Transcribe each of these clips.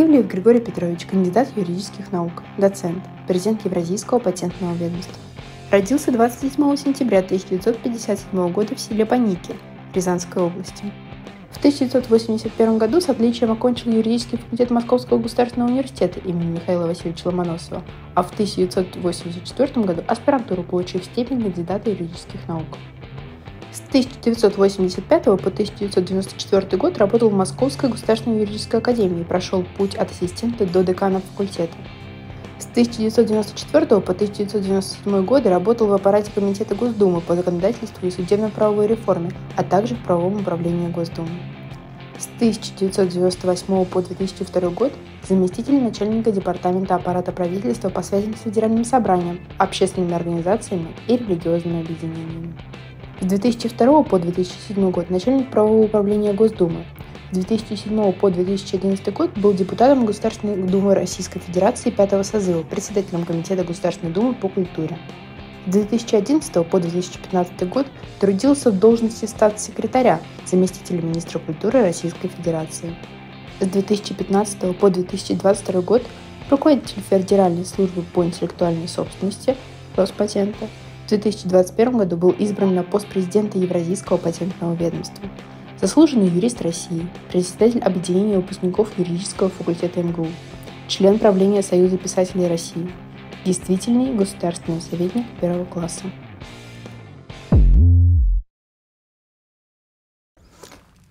Ивлев Григорий Петрович, кандидат юридических наук, доцент, президент Евразийского патентного ведомства. Родился 27 сентября 1957 года в селе Паники Рязанской области. В 1981 году с отличием окончил юридический факультет Московского государственного университета имени Михаила Васильевича Ломоносова, а в 1984 году аспирантуру, получив степень кандидата юридических наук. С 1985 по 1994 год работал в Московской государственной юридической академии и прошел путь от ассистента до декана факультета. С 1994 по 1997 годы работал в аппарате Комитета Госдумы по законодательству и судебно-правовой реформе, а также в правовом управлении Госдумы. С 1998 по 2002 год заместитель начальника Департамента аппарата правительства по связям с Федеральным собранием, общественными организациями и религиозными объединениями. С 2002 по 2007 год начальник правового управления Госдумы. С 2007 по 2011 год был депутатом Государственной Думы Российской Федерации 5 созыва, председателем Комитета Государственной Думы по культуре. С 2011 по 2015 год трудился в должности статс-секретаря, заместителя министра культуры Российской Федерации. С 2015 по 2022 год руководитель Федеральной службы по интеллектуальной собственности Роспатента – в 2021 году был избран на пост президента Евразийского патентного ведомства. Заслуженный юрист России, председатель Объединения выпускников юридического факультета МГУ, член правления Союза писателей России, действительный государственный советник первого класса.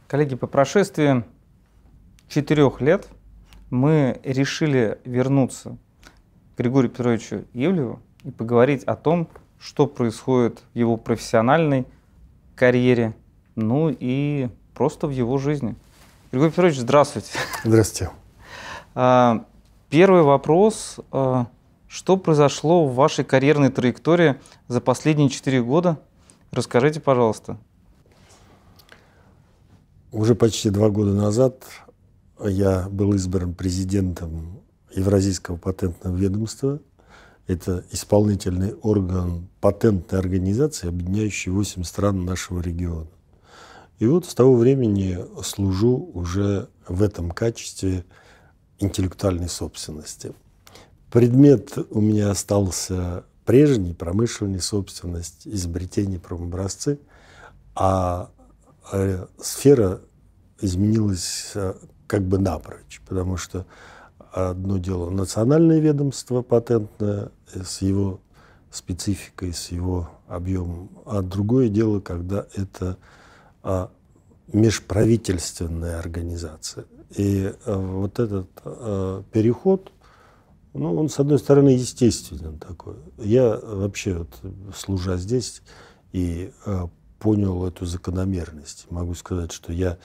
Коллеги, по прошествии четырех лет мы решили вернуться к Григорию Петровичу Евлеву и поговорить о том, что происходит в его профессиональной карьере, ну и просто в его жизни. Григорий Петрович, здравствуйте. Здравствуйте. А, первый вопрос. А, что произошло в вашей карьерной траектории за последние четыре года? Расскажите, пожалуйста. Уже почти два года назад я был избран президентом Евразийского патентного ведомства – это исполнительный орган патентной организации, объединяющий 8 стран нашего региона. И вот с того времени служу уже в этом качестве интеллектуальной собственности. Предмет у меня остался прежний, промышленной собственность, изобретение промобразцы, а э, сфера изменилась э, как бы напрочь, потому что одно дело национальное ведомство патентное с его спецификой, с его объемом, а другое дело, когда это а, межправительственная организация. И а, вот этот а, переход, ну, он, с одной стороны, естественен такой. Я вообще, вот, служа здесь, и а, понял эту закономерность. Могу сказать, что я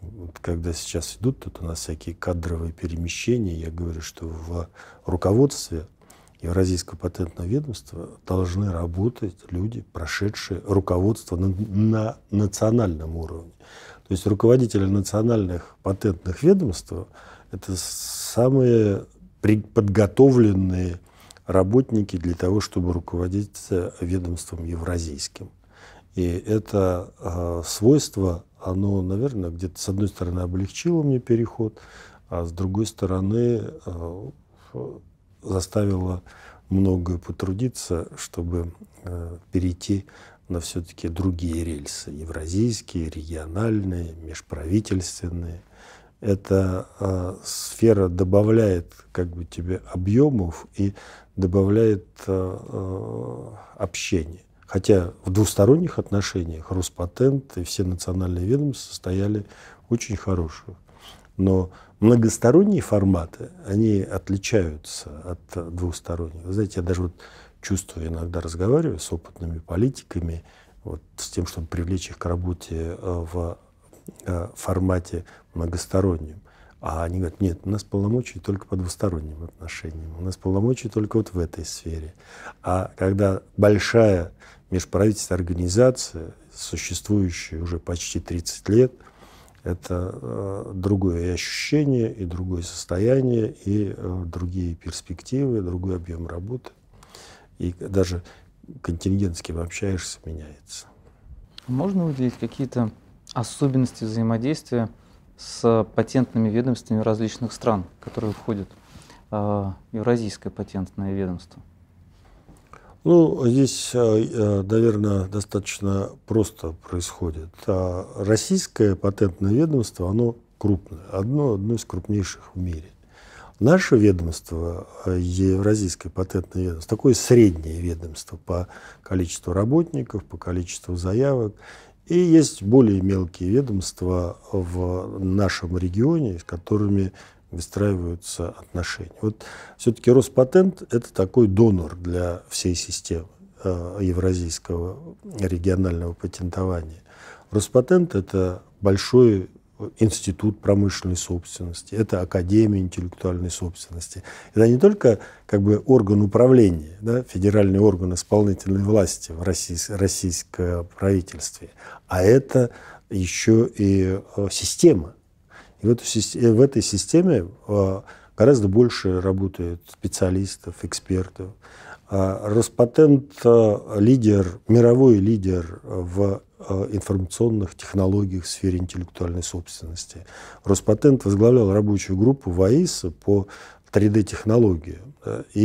вот когда сейчас идут тут у нас всякие кадровые перемещения, я говорю, что в руководстве Евразийского патентного ведомства должны работать люди, прошедшие руководство на, на национальном уровне. То есть руководители национальных патентных ведомств – это самые подготовленные работники для того, чтобы руководить ведомством евразийским. И это э, свойство оно, наверное, где-то с одной стороны облегчило мне переход, а с другой стороны э, заставило многое потрудиться, чтобы э, перейти на все-таки другие рельсы, евразийские, региональные, межправительственные. Эта э, сфера добавляет как бы тебе объемов и добавляет общения. Хотя в двусторонних отношениях Роспатент и все национальные ведомства состояли очень хорошие. Но многосторонние форматы, они отличаются от двусторонних. Вы знаете, я даже вот чувствую, иногда разговариваю с опытными политиками, вот с тем, чтобы привлечь их к работе э, в э, формате многостороннем. А они говорят, нет, у нас полномочия только по двусторонним отношениям, у нас полномочия только вот в этой сфере. А когда большая межправительственная организация, существующая уже почти 30 лет, это э, другое ощущение и другое состояние, и э, другие перспективы, другой объем работы. И даже контингент, с кем общаешься, меняется. Можно выделить какие-то особенности взаимодействия с патентными ведомствами различных стран, которые входят э, в Евразийское патентное ведомство? Ну, здесь, э, э, наверное, достаточно просто происходит. А российское патентное ведомство, оно крупное, одно, одно из крупнейших в мире. Наше ведомство, Евразийское патентное ведомство, такое среднее ведомство по количеству работников, по количеству заявок и есть более мелкие ведомства в нашем регионе, с которыми выстраиваются отношения. Вот все-таки Роспатент – это такой донор для всей системы э, евразийского регионального патентования. Роспатент – это большой институт промышленной собственности, это академия интеллектуальной собственности. Это не только как бы орган управления, да, федеральный орган исполнительной власти в российском, правительстве, а это еще и э, система. И в, э, в этой системе э, гораздо больше работают специалистов, экспертов, а Роспатент э, лидер, мировой лидер э, в э, информационных технологиях в сфере интеллектуальной собственности. Роспатент возглавлял рабочую группу ВАИС по 3D-технологии и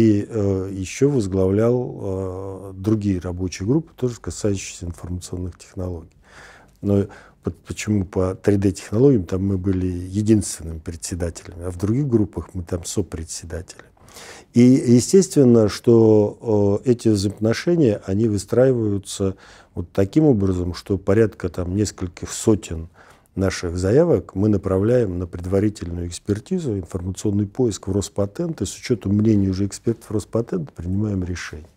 еще возглавлял другие рабочие группы, тоже касающиеся информационных технологий. Но почему по 3D-технологиям там мы были единственным председателем, а в других группах мы там сопредседатели. И естественно, что э, эти взаимоотношения, они выстраиваются вот таким образом, что порядка там нескольких сотен наших заявок мы направляем на предварительную экспертизу, информационный поиск в Роспатент, и с учетом мнения уже экспертов Роспатента принимаем решение.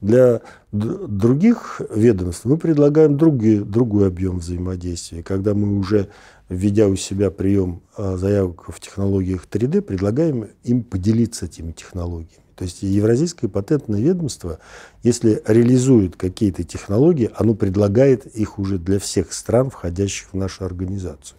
Для других ведомств мы предлагаем другие, другой объем взаимодействия, когда мы уже введя у себя прием э, заявок в технологиях 3D, предлагаем им поделиться этими технологиями. То есть Евразийское патентное ведомство, если реализует какие-то технологии, оно предлагает их уже для всех стран, входящих в нашу организацию.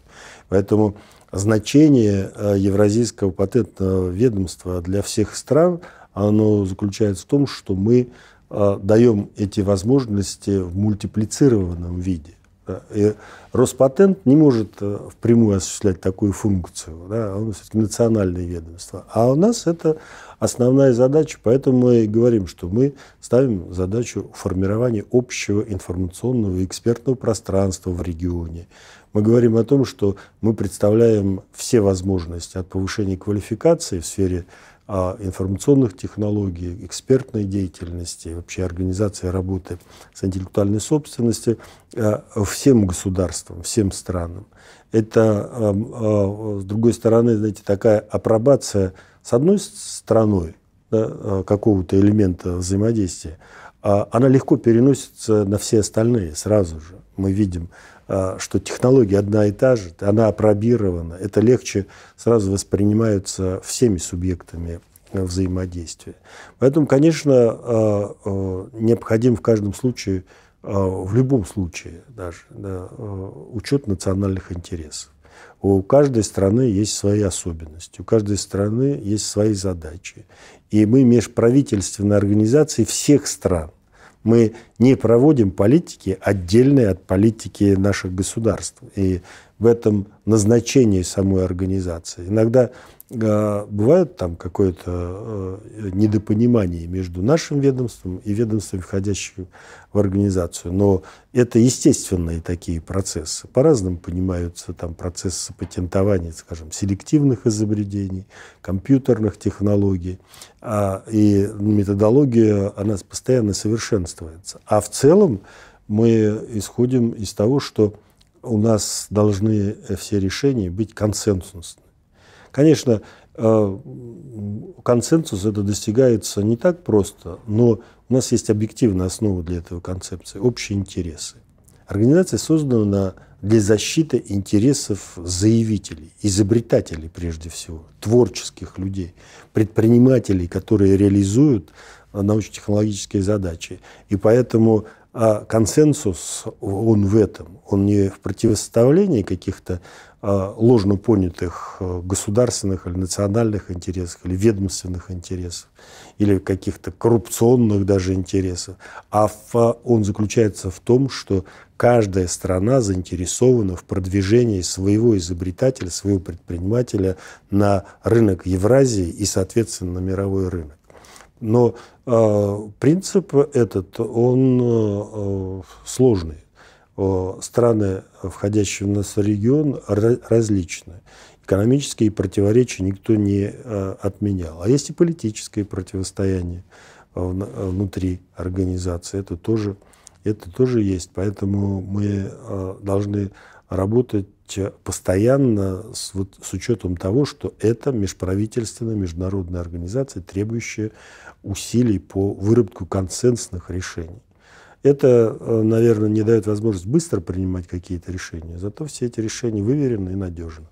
Поэтому значение э, Евразийского патентного ведомства для всех стран, оно заключается в том, что мы э, даем эти возможности в мультиплицированном виде. Э, и Роспатент не может э, впрямую осуществлять такую функцию. Да? Он все-таки национальное ведомство. А у нас это основная задача, поэтому мы говорим, что мы ставим задачу формирования общего информационного и экспертного пространства в регионе. Мы говорим о том, что мы представляем все возможности от повышения квалификации в сфере информационных технологий, экспертной деятельности, вообще организации работы с интеллектуальной собственностью э, всем государствам, всем странам. Это, эм, э, с другой стороны, знаете, такая апробация с одной страной да, э, какого-то элемента взаимодействия, а, она легко переносится на все остальные сразу же. Мы видим, а, что технология одна и та же, она опробирована, это легче сразу воспринимаются всеми субъектами э, взаимодействия. Поэтому, конечно, а, э, необходим в каждом случае, в любом случае даже, да, э, учет национальных интересов. У каждой страны есть свои особенности, у каждой страны есть свои задачи. И мы межправительственные организации всех стран – мы не проводим политики отдельные от политики наших государств. И в этом назначении самой организации. Иногда а, бывает там какое-то э, недопонимание между нашим ведомством и ведомством, входящим в организацию. Но это естественные такие процессы. По-разному понимаются там процессы патентования, скажем, селективных изобретений, компьютерных технологий. А, и методология, она постоянно совершенствуется. А в целом мы исходим из того, что у нас должны все решения быть консенсусными Конечно, э, консенсус это достигается не так просто, но у нас есть объективная основа для этого концепции – общие интересы. Организация создана для защиты интересов заявителей, изобретателей прежде всего, творческих людей, предпринимателей, которые реализуют э, научно-технологические задачи. И поэтому а, консенсус, он в этом, он не в противоставлении каких-то ложно понятых э, государственных или национальных интересов, или ведомственных интересов, или каких-то коррупционных даже интересов. А он заключается в том, что каждая страна заинтересована в продвижении своего изобретателя, своего предпринимателя на рынок Евразии и, соответственно, на мировой рынок. Но э, принцип этот, он э, э сложный. Э, страны входящий в нас регион, различны. Экономические противоречия никто не э, отменял. А есть и политическое противостояние э, э, внутри организации. Это тоже, это тоже есть. Поэтому мы должны работать постоянно с, вот, с учетом того, что это межправительственная международная организация, требующая усилий по выработку консенсусных решений. Это, э, наверное, не дает возможность быстро принимать какие-то решения, зато все эти решения выверены и надежны.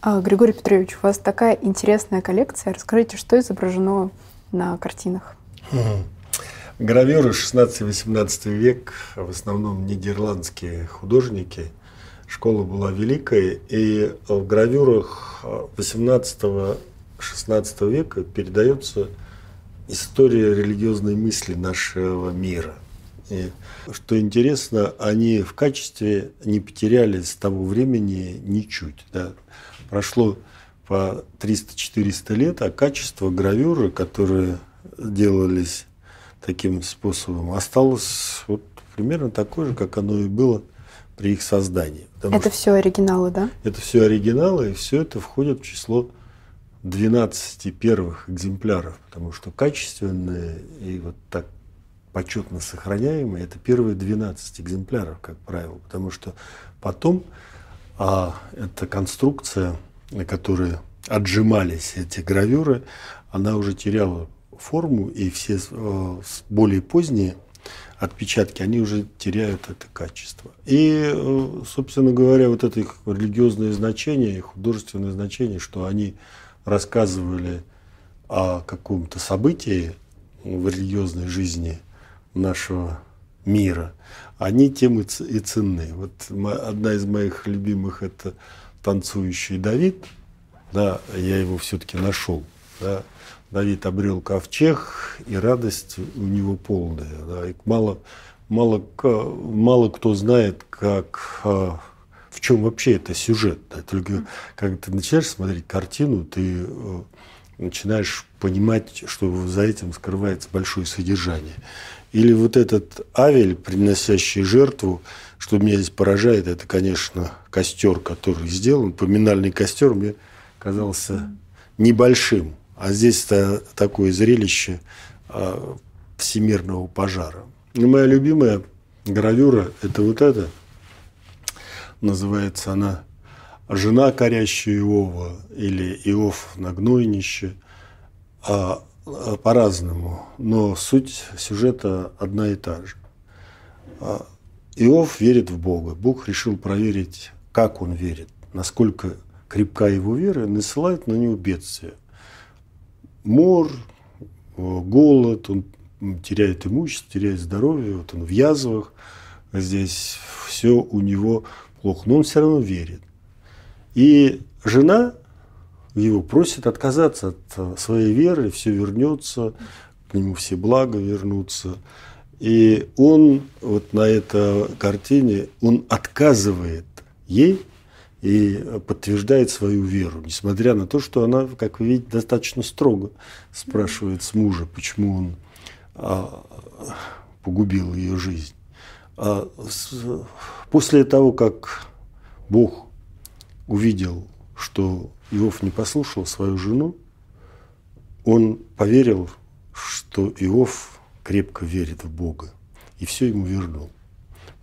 А, Григорий Петрович, у вас такая интересная коллекция. Расскажите, что изображено на картинах? Гравюры 16-18 век, в основном нидерландские художники. Школа была великой, и в гравюрах 18-16 э, века передается история религиозной мысли нашего мира. И, что интересно, они в качестве не потеряли с того времени ничуть. Да. Прошло по 300-400 лет, а качество гравюры, которые делались таким способом, осталось вот примерно такое же, как оно и было при их создании. это все оригиналы, да? Это все оригиналы, и все это входит в число 12 первых экземпляров, потому что качественные и вот так почетно сохраняемые – это первые 12 экземпляров, как правило, потому что потом а, эта конструкция, на которой отжимались эти гравюры, она уже теряла форму, и все э, более поздние отпечатки, они уже теряют это качество. И, э, собственно говоря, вот это их религиозное значение, их художественное значение, что они рассказывали о каком-то событии в религиозной жизни нашего мира, они тем и, и ценны. Вот одна из моих любимых – это танцующий Давид. Да, я его все-таки нашел. Да. Давид обрел ковчег, и радость у него полная. Да. И мало, мало, мало кто знает, как а, в чем вообще это сюжет. -то? Только когда ты начинаешь смотреть картину, ты э, начинаешь понимать, что за этим скрывается большое содержание. Или вот этот авель, приносящий жертву, что меня здесь поражает, это, конечно, костер, который сделан. Поминальный костер мне казался небольшим. А здесь-то такое зрелище э, всемирного пожара. И моя любимая гравюра – это вот это – называется она «Жена, корящая Иова» или «Иов на гнойнище», а, а по-разному, но суть сюжета одна и та же. А, Иов верит в Бога. Бог решил проверить, как он верит, насколько крепка его вера, насылает на него бедствия. Мор, э, голод, он теряет имущество, теряет здоровье, вот он в язвах, здесь все у него плохо, но он все равно верит. И жена его просит отказаться от э, своей веры, все вернется, к нему все блага вернутся. И он вот на этой картине, он отказывает ей и подтверждает свою веру, несмотря на то, что она, как вы видите, достаточно строго спрашивает с мужа, почему он а, погубил ее жизнь. А после того, как Бог увидел, что Иов не послушал свою жену, он поверил, что Иов крепко верит в Бога, и все ему вернул.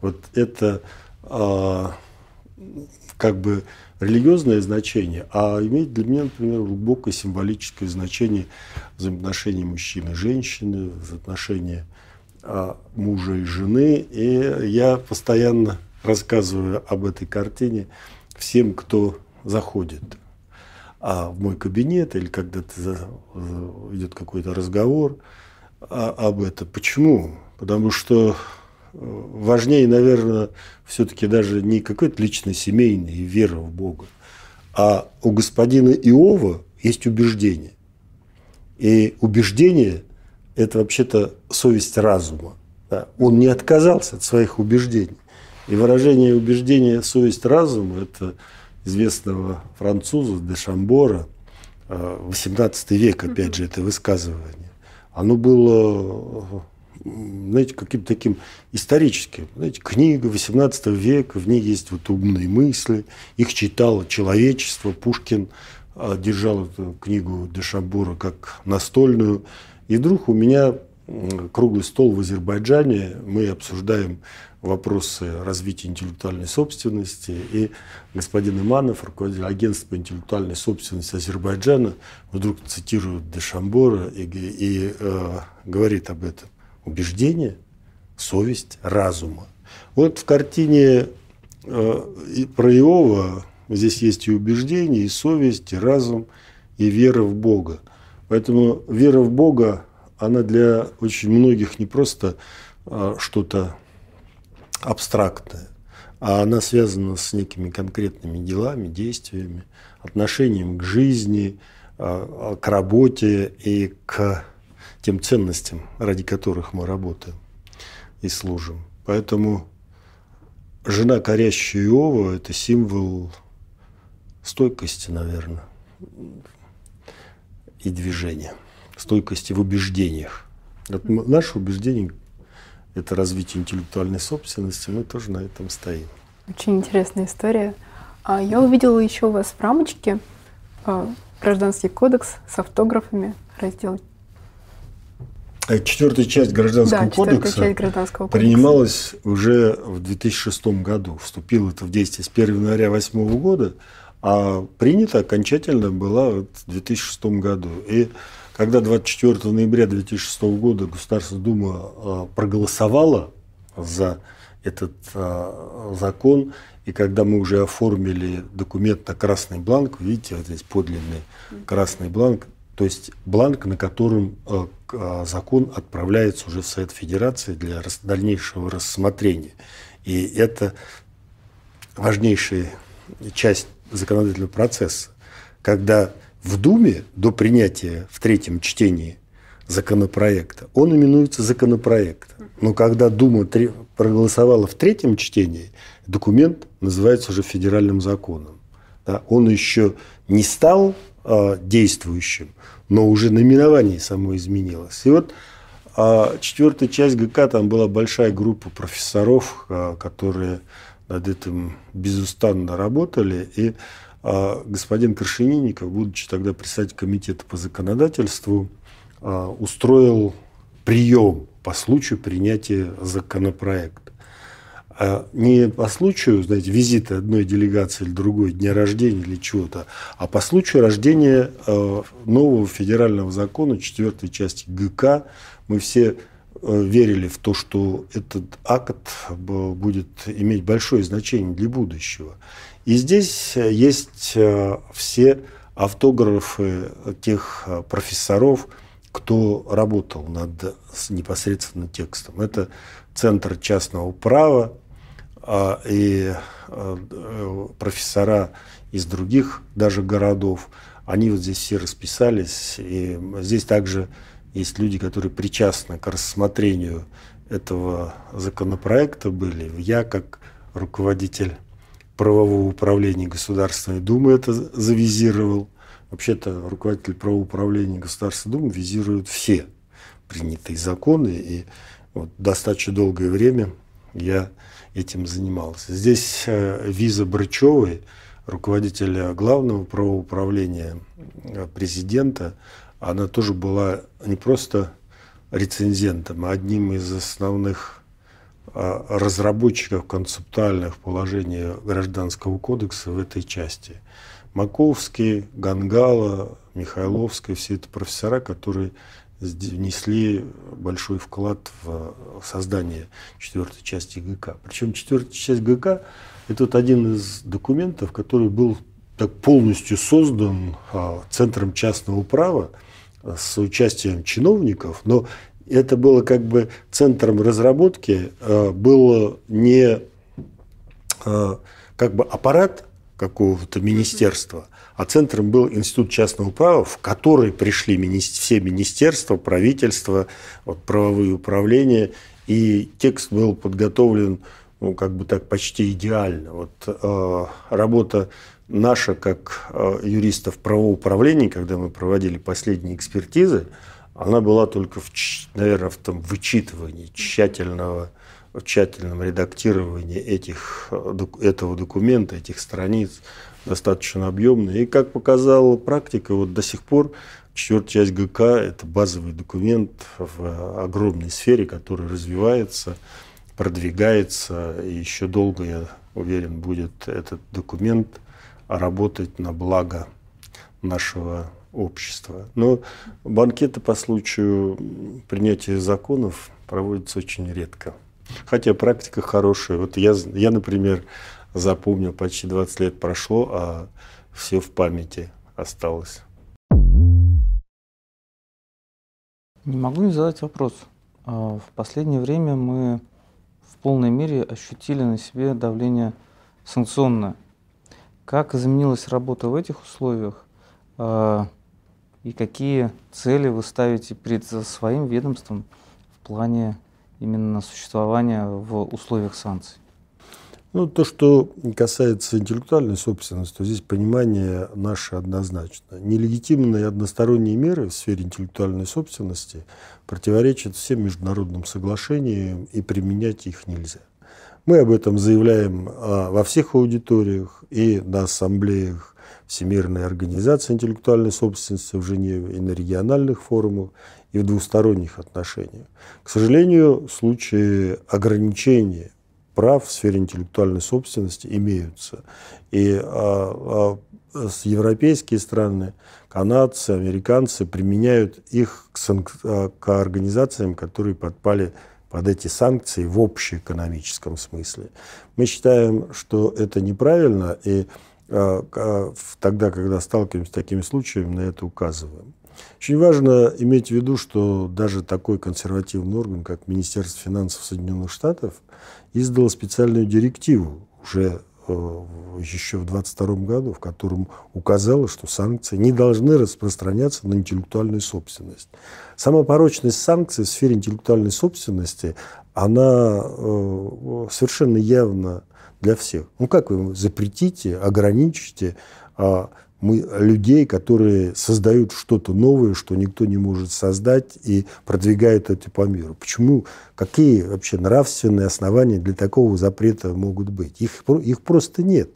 Вот это а, как бы религиозное значение, а имеет для меня, например, глубокое символическое значение взаимоотношений мужчины и женщины, взаимоотношения а, мужа и жены. И я постоянно рассказываю об этой картине всем, кто заходит а в мой кабинет или когда э, идет какой-то разговор а, об этом. Почему? Потому что э, важнее, наверное, все-таки даже не какой-то личный семейный вера в Бога, а у господина Иова есть убеждение. И убеждение – это вообще-то совесть разума. Да. Он не отказался от своих убеждений. И выражение убеждения «совесть разума» – это известного француза де Шамбора, 18 э, век, опять же, это высказывание. Оно было знаете, каким-то таким историческим. Знаете, книга 18 века, в ней есть вот умные мысли, их читало человечество. Пушкин э, держал эту книгу Дешамбура как настольную и вдруг у меня круглый стол в Азербайджане, мы обсуждаем вопросы развития интеллектуальной собственности, и господин Иманов, руководитель агентства по интеллектуальной собственности Азербайджана, вдруг цитирует Дешамбора и, и э, говорит об этом. Убеждение, совесть, разума. Вот в картине э, про Иова здесь есть и убеждение, и совесть, и разум, и вера в Бога. Поэтому вера в Бога, она для очень многих не просто а, что-то абстрактное, а она связана с некими конкретными делами, действиями, отношением к жизни, а, а, к работе и к тем ценностям, ради которых мы работаем и служим. Поэтому жена корящая Иова – это символ стойкости, наверное, и движения, стойкости в убеждениях. Вот наше убеждение – это развитие интеллектуальной собственности, мы тоже на этом стоим. Очень интересная история. А, я увидела еще у вас в рамочке а, гражданский кодекс с автографами, раздел а Четвертая часть Гражданского да, кодекса часть гражданского принималась кодекса. уже в 2006 году, вступила это в действие с 1 января 2008 года, а принято окончательно было в 2006 году. И когда 24 ноября 2006 года Государственная Дума а, проголосовала за этот а, закон, и когда мы уже оформили документ на красный бланк, видите, вот здесь подлинный красный бланк, то есть бланк, на котором а, закон отправляется уже в Совет Федерации для дальнейшего рассмотрения. И это важнейшая часть законодательного процесса, когда в Думе до принятия в третьем чтении законопроекта, он именуется законопроектом. Но когда Дума проголосовала в третьем чтении, документ называется уже федеральным законом. он еще не стал а, действующим, но уже наименование само изменилось. И вот а, четвертая часть ГК, там была большая группа профессоров, а, которые над этим безустанно работали. И а, господин Крашенинников, будучи тогда председателем комитета по законодательству, а, устроил прием по случаю принятия законопроекта. А не по случаю, знаете, визита одной делегации или другой, дня рождения или чего-то, а по случаю рождения а, нового федерального закона, четвертой части ГК, мы все Э, верили в то, что этот акт будет иметь большое значение для будущего. И здесь э, есть э, все автографы тех профессоров, кто работал над непосредственно текстом. Это Центр частного права а, и профессора из других даже городов. Они вот здесь все расписались. И здесь также есть люди, которые причастны к рассмотрению этого законопроекта были. Я, как руководитель правового управления Государственной Думы, это завизировал. Вообще-то руководитель правового управления Государственной Думы визирует все принятые законы. И вот достаточно долгое время я этим занимался. Здесь э, виза Брычевой, руководителя главного правоуправления э, президента, она тоже была не просто рецензентом, а одним из основных а, разработчиков концептуальных положений Гражданского кодекса в этой части. Маковский, Гангала, Михайловский, все это профессора, которые внесли большой вклад в создание четвертой части ГК. Причем четвертая часть ГК – это вот один из документов, который был так полностью создан а, Центром частного права, с участием чиновников, но это было как бы центром разработки, э, было не э, как бы аппарат какого-то министерства, а центром был Институт частного права, в который пришли мини все министерства, правительства, вот, правовые управления, и текст был подготовлен ну, как бы так почти идеально. Вот, э, работа наша, как э, юристов правоуправления, когда мы проводили последние экспертизы, она была только, в, наверное, в том вычитывании тщательного, в тщательном редактировании этих, э, этого документа, этих страниц, достаточно объемные. И, как показала практика, вот до сих пор четвертая часть ГК – это базовый документ в э, огромной сфере, который развивается, продвигается, и еще долго, я уверен, будет этот документ – работать на благо нашего общества. Но банкеты по случаю принятия законов проводятся очень редко. Хотя практика хорошая. Вот я, я например, запомнил, почти 20 лет прошло, а все в памяти осталось. Не могу не задать вопрос. А, в последнее время мы в полной мере ощутили на себе давление санкционное – как изменилась работа в этих условиях а, и какие цели вы ставите перед своим ведомством в плане именно существования в условиях санкций? Ну, то, что касается интеллектуальной собственности, то здесь понимание наше однозначно. Нелегитимные односторонние меры в сфере интеллектуальной собственности противоречат всем международным соглашениям, и применять их нельзя. Мы об этом заявляем а, во всех аудиториях и на ассамблеях Всемирной организации интеллектуальной собственности в Женеве, и на региональных форумах, и в двусторонних отношениях. К сожалению, случаи ограничения прав в сфере интеллектуальной собственности имеются. И а, а, европейские страны, канадцы, американцы применяют их к организациям, которые подпали под эти санкции в общеэкономическом смысле. Мы считаем, что это неправильно, и а, а, тогда, когда сталкиваемся с такими случаями, на это указываем. Очень важно иметь в виду, что даже такой консервативный орган, как Министерство финансов Соединенных Штатов, издало специальную директиву уже еще э, в 22 году, в котором указало, что санкции не должны распространяться на интеллектуальную собственность. Сама порочность санкций в сфере интеллектуальной собственности, она э, совершенно явна для всех. Ну как вы запретите, ограничите, а, мы людей, которые создают что-то новое, что никто не может создать, и продвигают это по миру. Почему? Какие вообще нравственные основания для такого запрета могут быть? Их, их просто нет.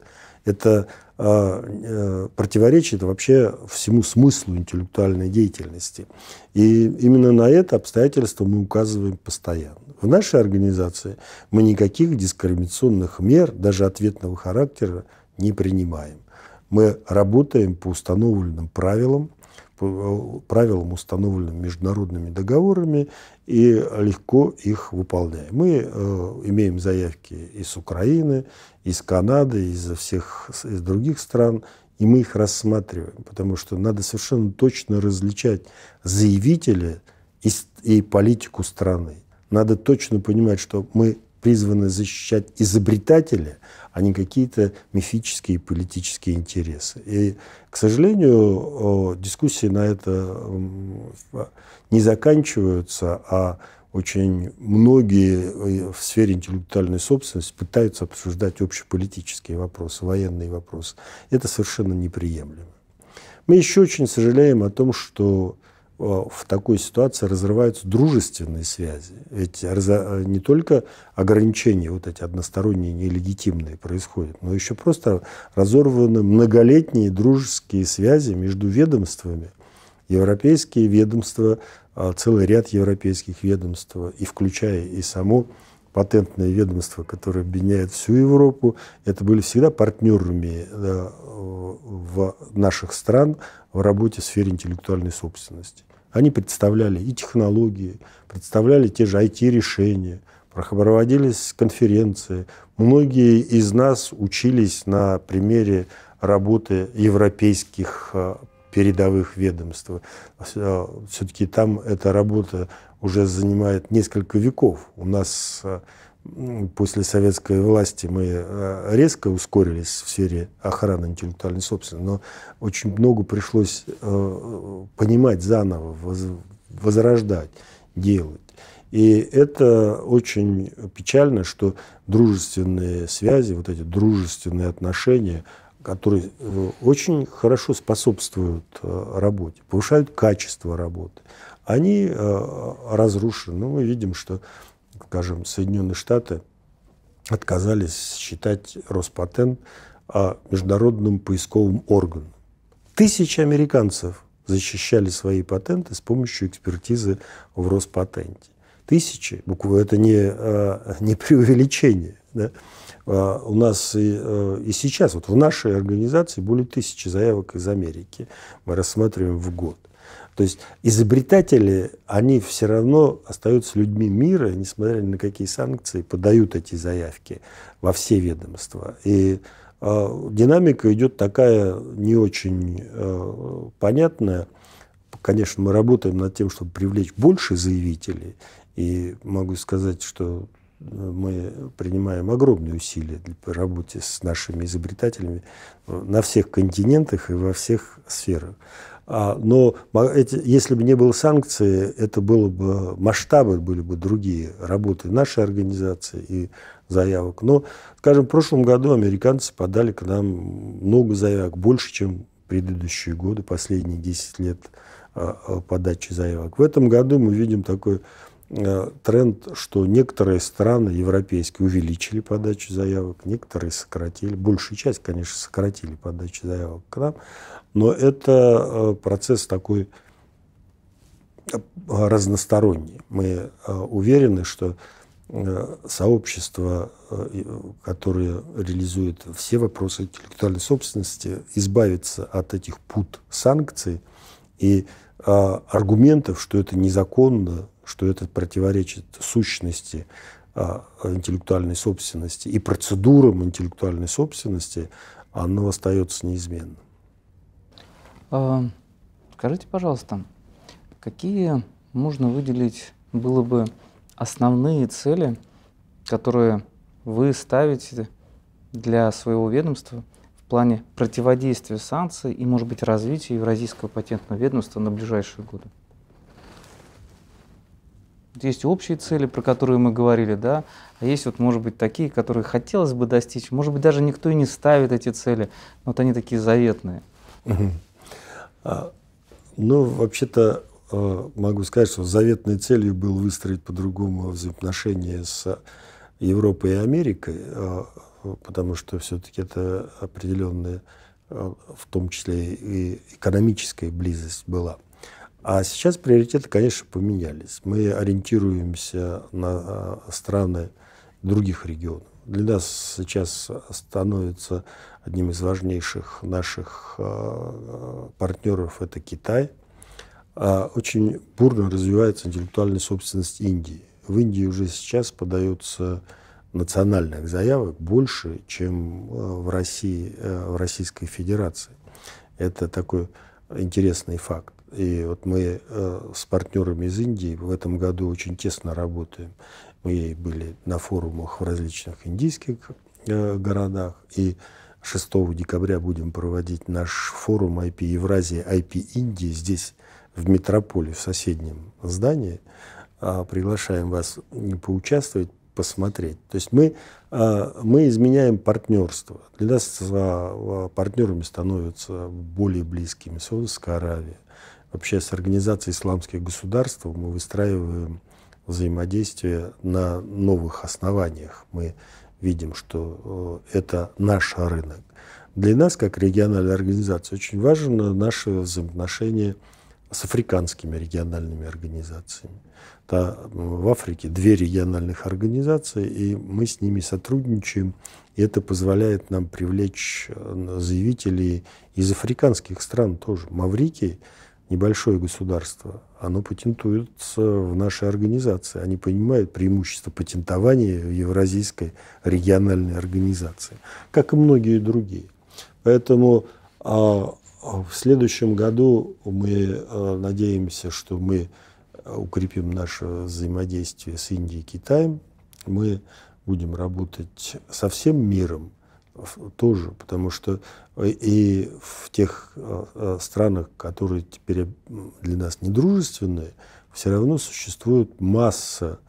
Это а, э, противоречит вообще всему смыслу интеллектуальной деятельности. И именно на это обстоятельство мы указываем постоянно. В нашей организации мы никаких дискриминационных мер, даже ответного характера, не принимаем. Мы работаем по установленным правилам, по э, правилам, установленным международными договорами, и легко их выполняем. Мы э, имеем заявки из Украины, из Канады, из всех из других стран, и мы их рассматриваем, потому что надо совершенно точно различать заявителя и, и политику страны. Надо точно понимать, что мы призваны защищать изобретателя, а не какие-то мифические политические интересы. И, к сожалению, дискуссии на это не заканчиваются, а очень многие э, в сфере интеллектуальной собственности пытаются обсуждать общеполитические вопросы, военные вопросы. Это совершенно неприемлемо. Мы еще очень сожалеем о том, что Э, в такой ситуации разрываются дружественные связи. Ведь э, не только ограничения вот эти односторонние, нелегитимные происходят, но еще просто разорваны многолетние дружеские связи между ведомствами. Европейские ведомства, а, целый ряд европейских ведомств, и включая и саму патентное ведомство, которое объединяет всю Европу, это были всегда партнерами да, в наших стран в работе в сфере интеллектуальной собственности. Они представляли и технологии, представляли те же IT-решения, проводились конференции. Многие из нас учились на примере работы европейских э, передовых ведомств. Э, Все-таки там эта работа уже занимает несколько веков. У нас э, после советской власти мы э, резко ускорились в сфере охраны интеллектуальной собственности, но очень много пришлось э, понимать заново, возрождать, делать. И это очень печально, что дружественные связи, вот эти дружественные отношения, которые очень хорошо способствуют работе, повышают качество работы, они э, разрушены. Ну, мы видим, что, скажем, Соединенные Штаты отказались считать Роспатент а, международным поисковым органом. Тысячи американцев защищали свои патенты с помощью экспертизы в Роспатенте. Тысячи, буквально, это не, э, не преувеличение. Да? А, у нас и, э, и сейчас, вот в нашей организации более тысячи заявок из Америки мы рассматриваем в год – то есть изобретатели, они все равно остаются людьми мира, несмотря ни на какие санкции, подают эти заявки во все ведомства. И э, динамика идет такая не очень э, понятная. Конечно, мы работаем над тем, чтобы привлечь больше заявителей. И могу сказать, что э, мы принимаем огромные усилия для, по работе с нашими изобретателями э, на всех континентах и во всех сферах. А, но если бы не было санкций, это было бы масштабы были бы другие работы нашей организации и заявок. Но, скажем, в прошлом году американцы подали к нам много заявок, больше, чем предыдущие годы, последние 10 лет а, а, подачи заявок. В этом году мы видим такой Э, тренд, что некоторые страны европейские увеличили подачу заявок, некоторые сократили. Большая часть, конечно, сократили подачу заявок к нам. Но это э, процесс такой э, разносторонний. Мы уверены, что сообщество, которое реализует все вопросы интеллектуальной собственности, избавится от этих пут санкций и аргументов, что это незаконно, что это противоречит сущности а, интеллектуальной собственности и процедурам интеллектуальной собственности, оно остается неизменным. А, скажите, пожалуйста, какие можно выделить было бы основные цели, которые вы ставите для своего ведомства в плане противодействия санкций и, может быть, развития Евразийского патентного ведомства на ближайшие годы? Есть общие цели, про которые мы говорили, да, а есть вот, может быть, такие, которые хотелось бы достичь. Может быть, даже никто и не ставит эти цели, но вот они такие заветные. А, ну, вообще-то а, могу сказать, что заветной целью был выстроить по-другому взаимоотношения с Европой и Америкой, а, потому что все-таки это определенная, в том числе и экономическая близость была. А сейчас приоритеты, конечно, поменялись. Мы ориентируемся на а, страны других регионов. Для нас сейчас становится одним из важнейших наших а, партнеров это Китай. А очень бурно развивается интеллектуальная собственность Индии. В Индии уже сейчас подаются национальных заявок больше, чем в России, э, в Российской Федерации. Это такой интересный факт. И вот мы э, с партнерами из Индии в этом году очень тесно работаем. Мы были на форумах в различных индийских э, городах. И 6 декабря будем проводить наш форум IP Евразия, IP Индии здесь, в метрополе, в соседнем здании. А, приглашаем вас поучаствовать, посмотреть. То есть мы, э, мы изменяем партнерство. Для нас а, а, партнерами становятся более близкими Саудовская Аравия, вообще с организацией исламских государств мы выстраиваем взаимодействие на новых основаниях. Мы видим, что э, это наш рынок. Для нас, как региональной организации, очень важно наше взаимоотношение с африканскими региональными организациями. Да, в Африке две региональных организации, и мы с ними сотрудничаем, и это позволяет нам привлечь э, заявителей из африканских стран тоже. Маврикий небольшое государство, оно патентуется в нашей организации. Они понимают преимущество патентования в Евразийской региональной организации, как и многие другие. Поэтому а, а, в следующем году мы а, надеемся, что мы укрепим наше взаимодействие с Индией и Китаем. Мы будем работать со всем миром, тоже, потому что э, и в тех э, э, странах, которые теперь для нас недружественные, все равно существует масса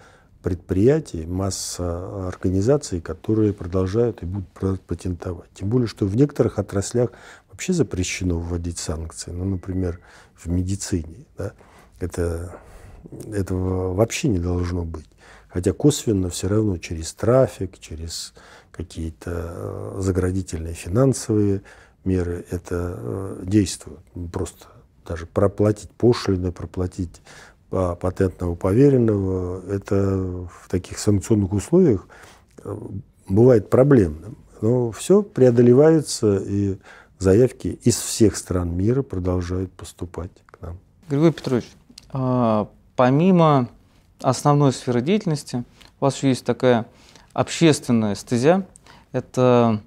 предприятий, масса организаций, которые продолжают и будут патентовать. Тем более, что в некоторых отраслях вообще запрещено вводить санкции. Ну, например, в медицине. Да? Это, этого вообще не должно быть. Хотя косвенно все равно через трафик, через какие-то э, заградительные финансовые меры, это э, действует. Просто даже проплатить пошлины, проплатить а, патентного поверенного, это в таких санкционных условиях э, бывает проблемным. Но все преодолевается, и заявки из всех стран мира продолжают поступать к нам. Григорий Петрович, а, помимо основной сферы деятельности, у вас еще есть такая Общественная стезя – это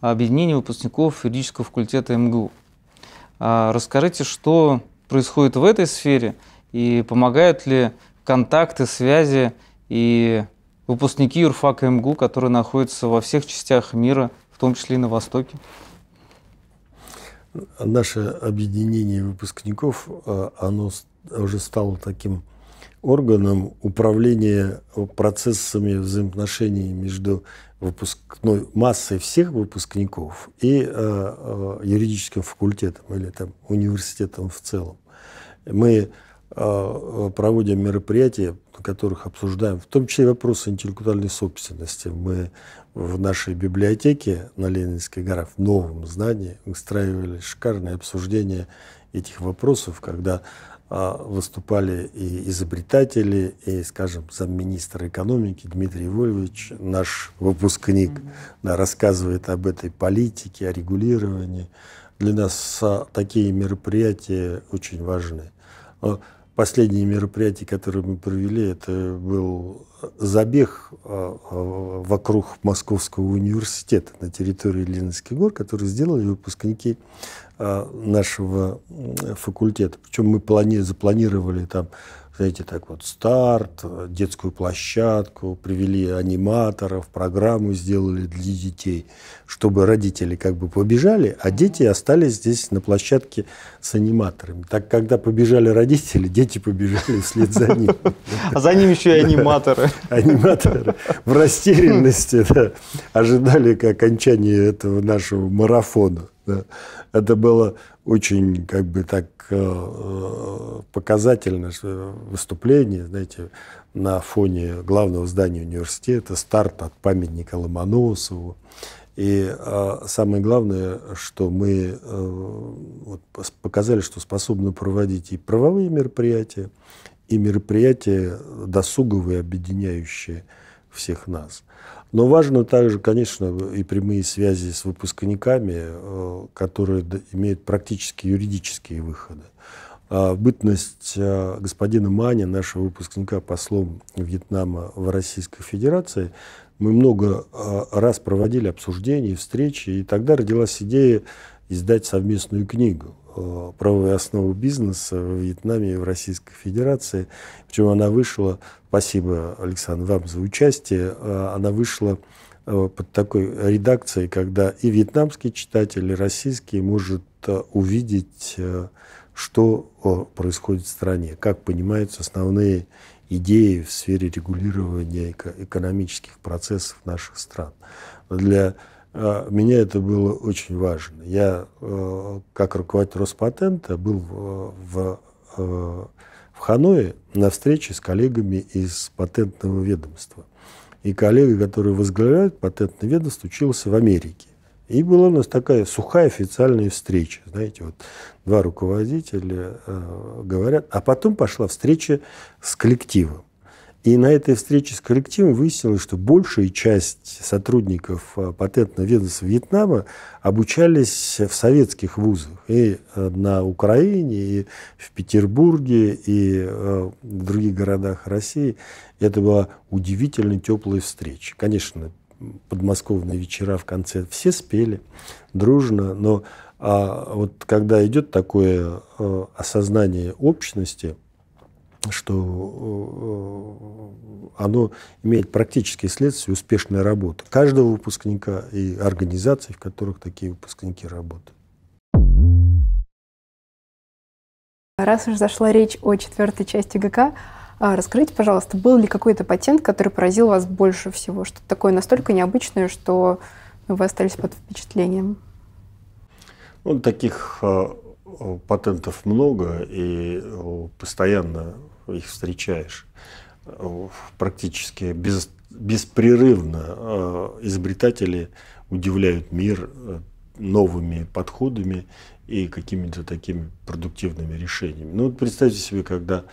объединение выпускников юридического факультета МГУ. А расскажите, что происходит в этой сфере и помогают ли контакты, связи и выпускники юрфака МГУ, которые находятся во всех частях мира, в том числе и на Востоке? Наше объединение выпускников, э, оно уже стало таким органом управления процессами взаимоотношений между выпускной массой всех выпускников и э, э, юридическим факультетом или там университетом в целом. Мы э, проводим мероприятия, на которых обсуждаем, в том числе вопросы интеллектуальной собственности. Мы в нашей библиотеке на Ленинской горе в новом здании устраивали шикарные обсуждения этих вопросов, когда а, выступали и изобретатели, и, скажем, замминистра экономики Дмитрий Вольевич, наш выпускник, mm-hmm. да, рассказывает об этой политике, о регулировании. Для нас а, такие мероприятия очень важны. Последние мероприятия, которые мы провели, это был забег а, вокруг Московского университета на территории Ленинских гор, который сделали выпускники Э, нашего факультета. Причем мы плани запланировали там, знаете, так вот старт, э, детскую площадку, привели аниматоров, программу сделали для детей, чтобы родители как бы побежали, а дети остались здесь на площадке с аниматорами. Так, когда побежали родители, дети побежали вслед за ними. А за ними еще и аниматоры. Аниматоры в растерянности ожидали окончания этого нашего марафона. Да. Это было очень, как бы так э, показательное выступление, знаете, на фоне главного здания университета, старт от памятника Ломоносову. И э, самое главное, что мы э, показали, что способны проводить и правовые мероприятия, и мероприятия досуговые, объединяющие всех нас. Но важно также, конечно, и прямые связи с выпускниками, э, которые имеют практически юридические выходы. В а, бытность э, господина Маня, нашего выпускника послом Вьетнама в Российской Федерации, мы много э, раз проводили обсуждения, встречи, и тогда родилась идея издать совместную книгу правовую основы бизнеса в Вьетнаме и в Российской Федерации. Причем она вышла, спасибо, Александр, вам за участие, а, она вышла э, под такой редакцией, когда и вьетнамский читатель, и российский может э, увидеть, э, что происходит в стране, как понимаются основные идеи в сфере регулирования экономических процессов наших стран. Для а меня это было очень важно. Я, э, как руководитель Роспатента, был в, в, э, в Ханое на встрече с коллегами из патентного ведомства. И коллега, который возглавляет патентное ведомство, учился в Америке. И была у нас такая сухая официальная встреча. Знаете, вот два руководителя э, говорят. А потом пошла встреча с коллективом. И на этой встрече с коллективом выяснилось, что большая часть сотрудников э, патентного ведомства Вьетнама обучались в советских вузах. И э, на Украине, и в Петербурге, и э, в других городах России. Это была удивительно теплая встреча. Конечно, подмосковные вечера в конце все спели дружно, но а вот когда идет такое осознание общности – что э, э, оно имеет практические следствия успешная работа каждого выпускника и организаций, в которых такие выпускники работают. Раз уж зашла речь о четвертой части ГК, а, расскажите, пожалуйста, был ли какой-то патент, который поразил вас больше всего? Что-то такое настолько необычное, что вы остались под впечатлением? Ну, таких а, а, патентов много, и постоянно их встречаешь э, практически без, беспрерывно. Э, изобретатели удивляют мир э, новыми подходами и какими-то такими продуктивными решениями. Ну вот представьте себе, когда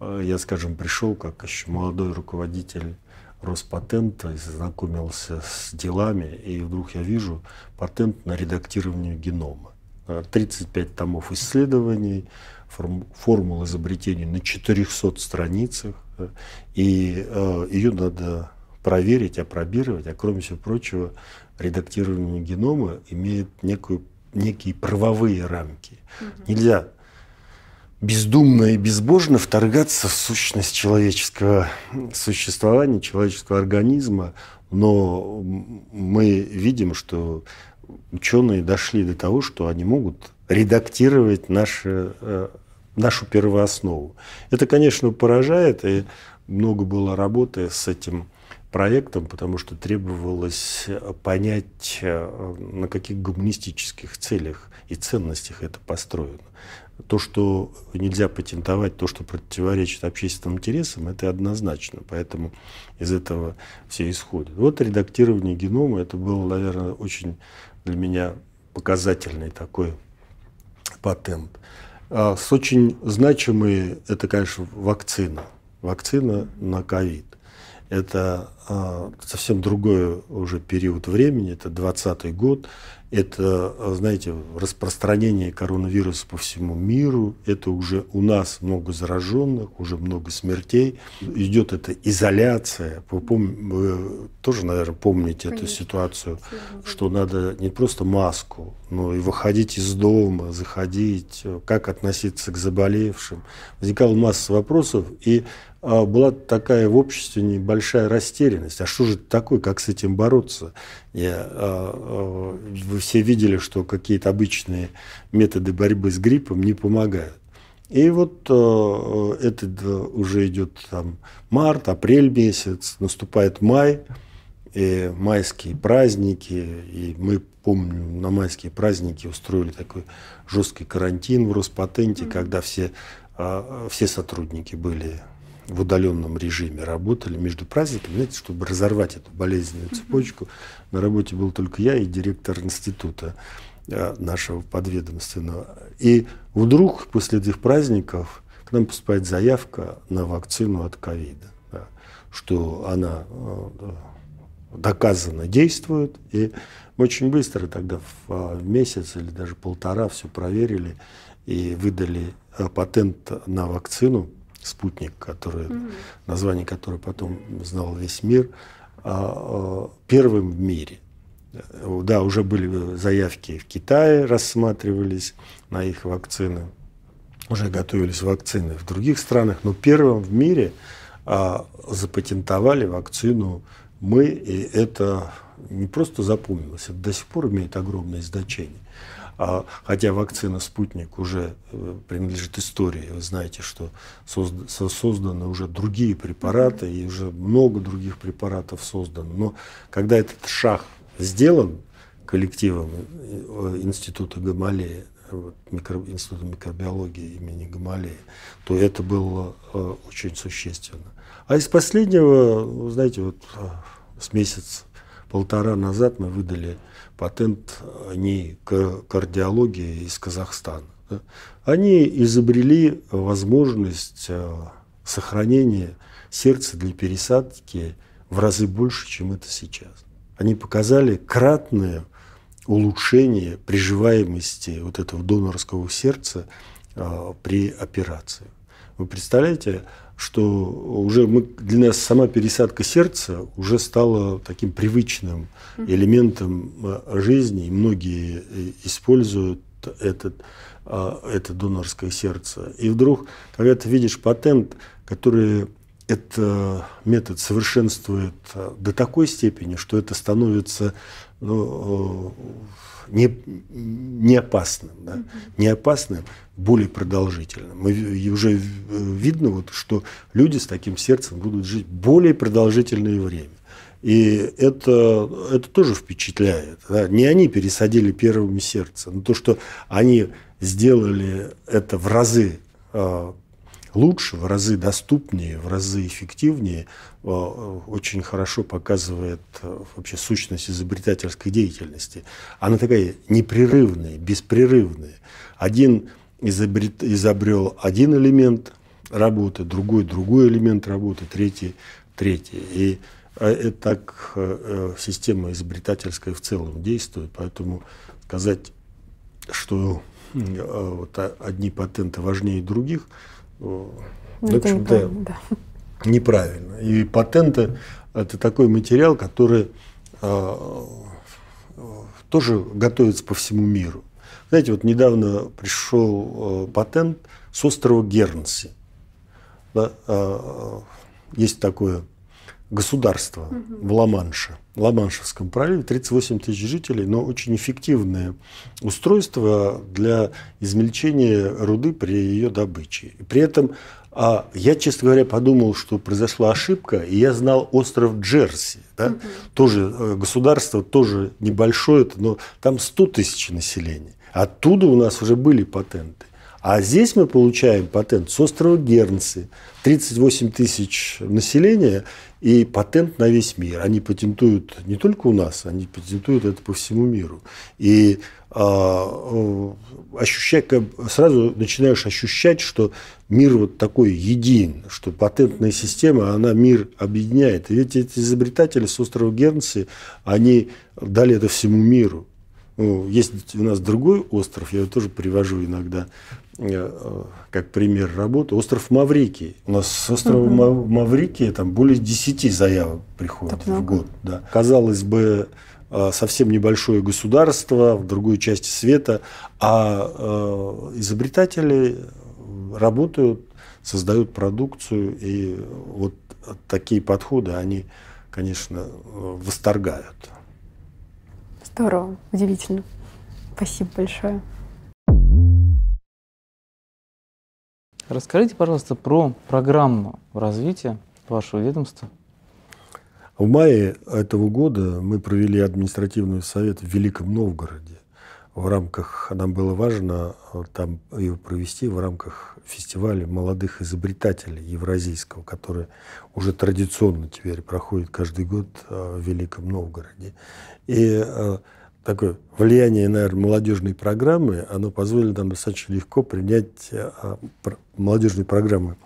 я, скажем, пришел как еще молодой руководитель Роспатента знакомился с делами, и вдруг я вижу патент на редактирование генома. 35 томов исследований, форм, формул изобретений на 400 страницах, э, и э, ее надо проверить, опробировать, а кроме всего прочего, редактирование генома имеет некую, некие правовые рамки. Угу. Нельзя бездумно и безбожно вторгаться в сущность человеческого существования, человеческого организма, но мы видим, что ученые дошли до того, что они могут редактировать наши э, нашу первооснову. Это, конечно, поражает, и много было работы с этим проектом, потому что требовалось понять, э, на каких гуманистических целях и ценностях это построено. То, что нельзя патентовать, то, что противоречит общественным интересам, это однозначно, поэтому из этого все исходит. Вот редактирование генома, это было, наверное, очень для меня показательный такой патент. А, с очень значимые, это, конечно, вакцина. Вакцина на ковид это а, совсем другой уже период времени, это 20 год, это, а, знаете, распространение коронавируса по всему миру, это уже у нас много зараженных, уже много смертей, идет эта изоляция. Вы, пом... Вы тоже, наверное, помните Конечно. эту ситуацию, что надо не просто маску, но и выходить из дома, заходить, как относиться к заболевшим. Возникала масса вопросов, и а была такая в обществе небольшая растерянность. А что же это такое, как с этим бороться? Я, а, а, вы все видели, что какие-то обычные методы борьбы с гриппом не помогают. И вот э, этот уже идет там март, апрель месяц, наступает май, и майские праздники, и мы помню, на майские праздники устроили такой жесткий карантин в Роспатенте, mm-hmm. когда все, э, все сотрудники были в удаленном режиме работали между праздниками, знаете, чтобы разорвать эту болезненную цепочку. На работе был только я и директор института э, нашего подведомственного. И вдруг после этих праздников к нам поступает заявка на вакцину от ковида, да, что она э, доказанно действует. И мы очень быстро тогда в, в э, месяц или даже полтора все проверили и выдали патент на вакцину спутник, который, mm-hmm. название которого потом знал весь мир, а, а, первым в мире. Э, да, уже были заявки в Китае, рассматривались на их вакцины, уже готовились вакцины в других странах, но первым в мире а, запатентовали вакцину мы, и это не просто запомнилось, это до сих пор имеет огромное значение. А, хотя вакцина «Спутник» уже э, принадлежит истории. Вы знаете, что созданы уже другие препараты, и уже много других препаратов создано. Но когда этот шаг сделан коллективом э, э, Института Гамалеи микро, Института микробиологии имени Гамалеи, то это было очень существенно. А из последнего, знаете, вот с месяца полтора назад мы выдали патент не кардиологии из Казахстана. Они изобрели возможность э, сохранения сердца для пересадки в разы больше, чем это сейчас. Они показали кратное улучшение приживаемости вот этого донорского сердца э, при операции. Вы представляете, что уже мы, для нас сама пересадка сердца уже стала таким привычным элементом э, жизни, и многие э, используют этот, э, это донорское сердце. И вдруг, когда ты видишь патент, который этот метод совершенствует до такой степени, что это становится ну, не, не опасным, да, не опасным, более продолжительным. И уже видно, вот, что люди с таким сердцем будут жить более продолжительное время. И это, это тоже впечатляет. Да? Не они пересадили первыми сердце, но то, что они сделали это в разы а, лучше, в разы доступнее, в разы эффективнее, э, очень хорошо показывает э, вообще сущность изобретательской деятельности. Она такая непрерывная, беспрерывная. Один изобрет, изобрел один элемент работы, другой другой элемент работы, третий третий. И это э, так система изобретательская в целом действует, поэтому сказать, что вот а, одни патенты важнее других – ну, ну, это общем, неправильно, неправильно. И патенты – это такой материал, который э, тоже готовится по всему миру. Знаете, вот недавно пришел э, патент с острова Гернси. Да, э, э есть такое государства угу. в Ла-Манше, Ла-Маншевском проливе, 38 тысяч жителей, но очень эффективное устройство для измельчения руды при ее добыче. При этом а я, честно говоря, подумал, что произошла ошибка, и я знал остров Джерси, да? угу. тоже э, государство, тоже небольшое, но там 100 тысяч населения. Оттуда у нас уже были патенты. А здесь мы получаем патент с острова Гернси, 38 тысяч населения и патент на весь мир. Они патентуют не только у нас, они патентуют это по всему миру. И а, э, ощущая, сразу начинаешь ощущать, что мир вот такой един, что патентная система, она мир объединяет. И ведь эти изобретатели с острова Гернси, они дали это всему миру. Ну, есть у нас другой остров, я его тоже привожу иногда э, как пример работы, остров Маврикий. У нас с острова угу. Маврикия там более 10 заявок приходит в год. Да. Казалось бы, э, совсем небольшое государство в другой части света, а э, изобретатели работают, создают продукцию, и вот такие подходы, они, конечно, восторгают. Здорово, удивительно. Спасибо большое. Расскажите, пожалуйста, про программу развития вашего ведомства. В мае этого года мы провели административный совет в Великом Новгороде в рамках, нам было важно э, там его провести в рамках фестиваля молодых изобретателей евразийского, который уже традиционно теперь проходит каждый год э, в Великом Новгороде. И э, такое влияние, наверное, молодежной программы, оно позволило нам достаточно легко принять молодежные программы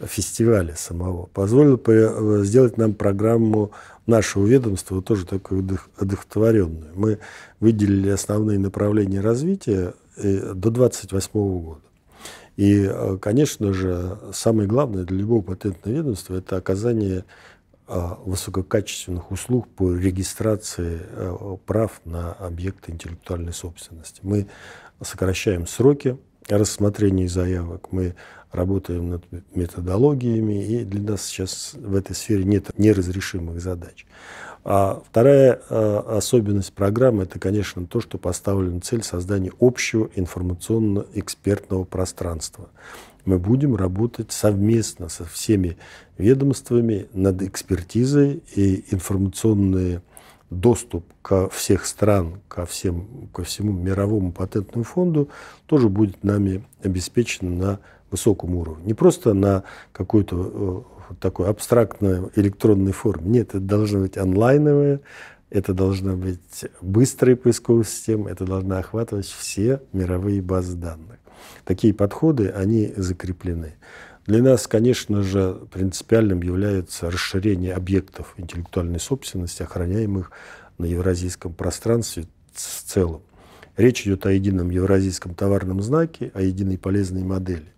фестиваля самого, позволило сделать нам программу нашего ведомства тоже такую одухотворенную. Мы выделили основные направления развития э, до 2028 года. И, э, конечно же, самое главное для любого патентного ведомства – это оказание э, высококачественных услуг по регистрации прав на объекты интеллектуальной собственности. Мы сокращаем сроки рассмотрения заявок, мы работаем над методологиями, и для нас сейчас в этой сфере нет неразрешимых задач. А вторая а, особенность программы – это, конечно, то, что поставлена цель создания общего информационно-экспертного пространства. Мы будем работать совместно со всеми ведомствами над экспертизой и информационный доступ ко всех стран, ко, всем, ко всему мировому патентному фонду тоже будет нами обеспечен на высокому уровню, Не просто на какую-то э, вот такой абстрактной электронной форме. Нет, это должна быть онлайновая, это должна быть быстрая поисковая система, это должна охватывать все мировые базы данных. Такие подходы, они закреплены. Для нас, конечно же, принципиальным является расширение объектов интеллектуальной собственности, охраняемых на евразийском пространстве в целом. Речь идет о едином евразийском товарном знаке, о единой полезной модели.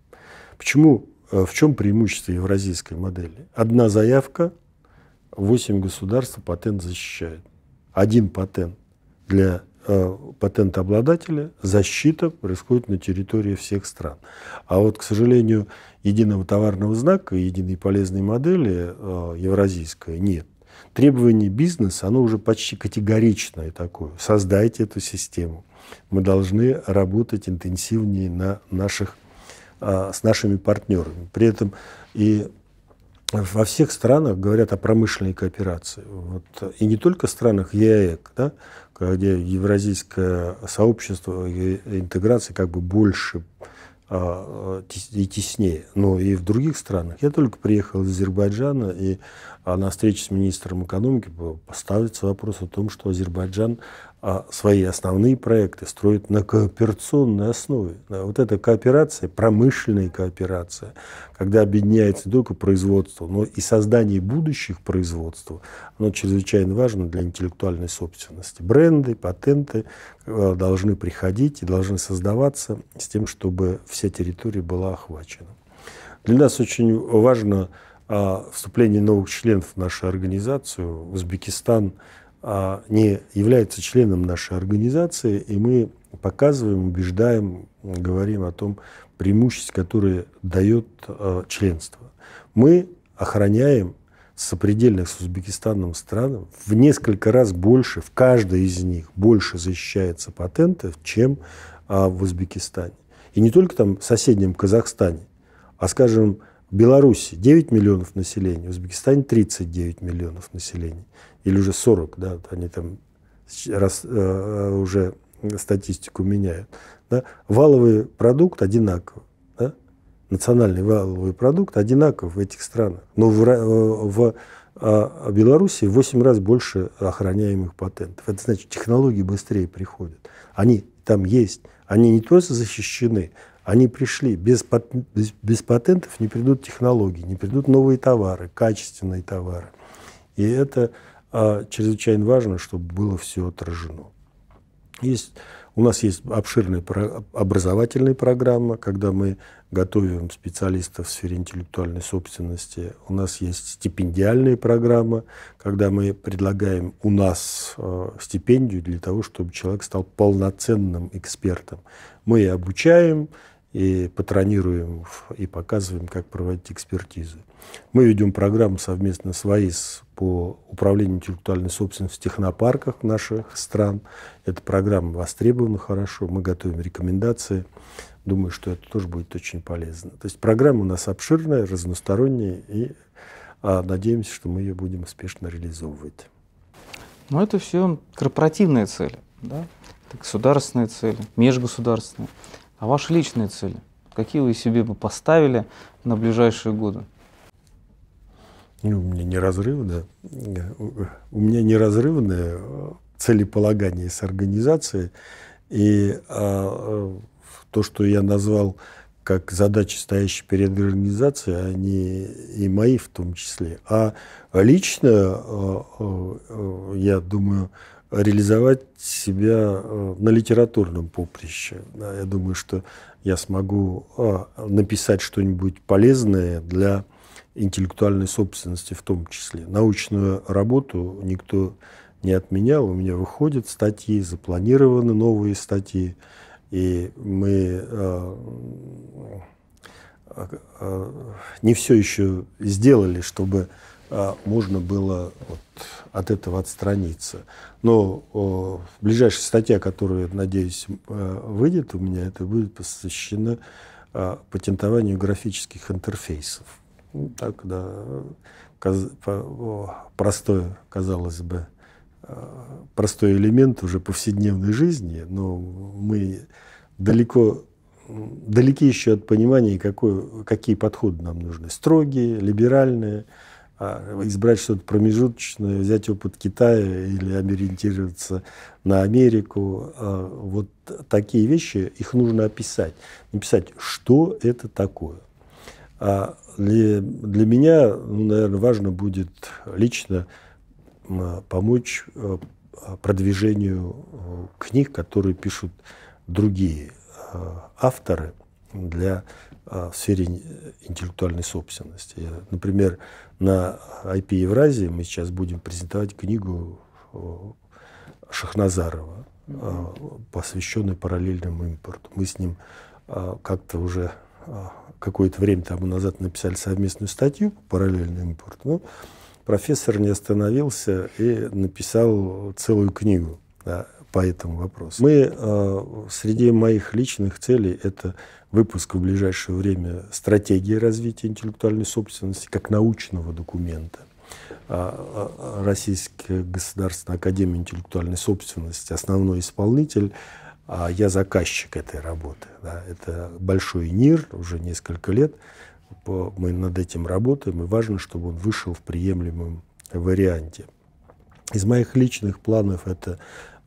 Почему, э, в чем преимущество евразийской модели? Одна заявка, 8 государств патент защищает. Один патент для э, патентообладателя, защита происходит на территории всех стран. А вот, к сожалению, единого товарного знака, единой полезной модели э, евразийской нет. Требование бизнеса, оно уже почти категоричное такое. Создайте эту систему. Мы должны работать интенсивнее на наших а, с нашими партнерами. При этом и во всех странах говорят о промышленной кооперации. Вот. И не только в странах ЕАЭК, да, где евразийское сообщество и интеграция как бы больше а, и теснее, но и в других странах. Я только приехал из Азербайджана, и а, на встрече с министром экономики поставится вопрос о том, что Азербайджан а свои основные проекты строит на кооперационной основе. Вот эта кооперация, промышленная кооперация, когда объединяется не только производство, но и создание будущих производств, оно чрезвычайно важно для интеллектуальной собственности. Бренды, патенты э, должны приходить и должны создаваться с тем, чтобы вся территория была охвачена. Для нас очень важно а, вступление новых членов в нашу организацию. Узбекистан – а, не является членом нашей организации, и мы показываем, убеждаем, говорим о том преимуществе, которое дает а, членство. Мы охраняем сопредельных с Узбекистаном стран в несколько раз больше, в каждой из них больше защищается патентов, чем а, в Узбекистане. И не только там в соседнем Казахстане, а, скажем, в Беларуси 9 миллионов населения, в Узбекистане 39 миллионов населения или уже 40, да, они там раз, э, уже статистику меняют, да, валовый продукт одинаков. Да? Национальный валовый продукт одинаков в этих странах. Но в, э, в, а, в Беларуси в 8 раз больше охраняемых патентов. Это значит, технологии быстрее приходят. Они там есть. Они не только защищены, они пришли. Без, без, без патентов не придут технологии, не придут новые товары, качественные товары. И это а чрезвычайно важно, чтобы было все отражено. Есть, у нас есть обширная про, образовательная программа, когда мы готовим специалистов в сфере интеллектуальной собственности. У нас есть стипендиальные программы, когда мы предлагаем у нас э, стипендию для того, чтобы человек стал полноценным экспертом. Мы и обучаем, и патронируем и показываем, как проводить экспертизы. Мы ведем программу совместно с ВАИС по управлению интеллектуальной собственностью в технопарках наших стран. Эта программа востребована хорошо, мы готовим рекомендации. Думаю, что это тоже будет очень полезно. То есть программа у нас обширная, разносторонняя, и а, надеемся, что мы ее будем успешно реализовывать. Но это все корпоративные цели, да? это государственные цели, межгосударственные. А ваши личные цели? Какие вы себе бы поставили на ближайшие годы? Ну, у меня неразрывно. У меня неразрывное э, целеполагание с организацией. И а, э, то, что я назвал как задачи, стоящие перед организацией, они и мои в том числе. А лично, э, я думаю, реализовать себя э, на литературном поприще. Я думаю, что я смогу а, написать что-нибудь полезное для интеллектуальной собственности в том числе. Научную работу никто не отменял. У меня выходят статьи, запланированы новые статьи. И мы а, а, не все еще сделали, чтобы а, можно было вот от этого отстраниться. Но о, ближайшая статья, которая, надеюсь, э, выйдет у меня, это будет посвящена о, а, патентованию графических интерфейсов. Ну, так, да, каз, по, о, простое, казалось бы, а, простой элемент уже повседневной жизни, но мы далеко далеки еще от понимания, какой, какие подходы нам нужны. Строгие, либеральные – а, избрать что-то промежуточное, взять опыт Китая или ориентироваться на Америку. А, вот такие вещи, их нужно описать. Написать, что это такое. А для, меня, ну, наверное, важно будет лично помочь э, продвижению э, книг, которые пишут другие э, авторы для в сфере интеллектуальной собственности. например, на IP Евразии мы сейчас будем презентовать книгу э, Шахназарова, э, посвященную параллельному импорту. Мы с ним э, как-то уже какое-то время тому назад написали совместную статью по параллельному импорту. Но ну, профессор не остановился и написал целую книгу по этому вопросу. Мы среди моих личных целей это выпуск в ближайшее время стратегии развития интеллектуальной собственности как научного документа. А, а, а, Российская государственная академия интеллектуальной собственности, основной исполнитель, я заказчик этой работы. Это большой НИР, уже несколько лет мы над этим работаем, и важно, чтобы он вышел в приемлемом варианте. Из моих личных планов это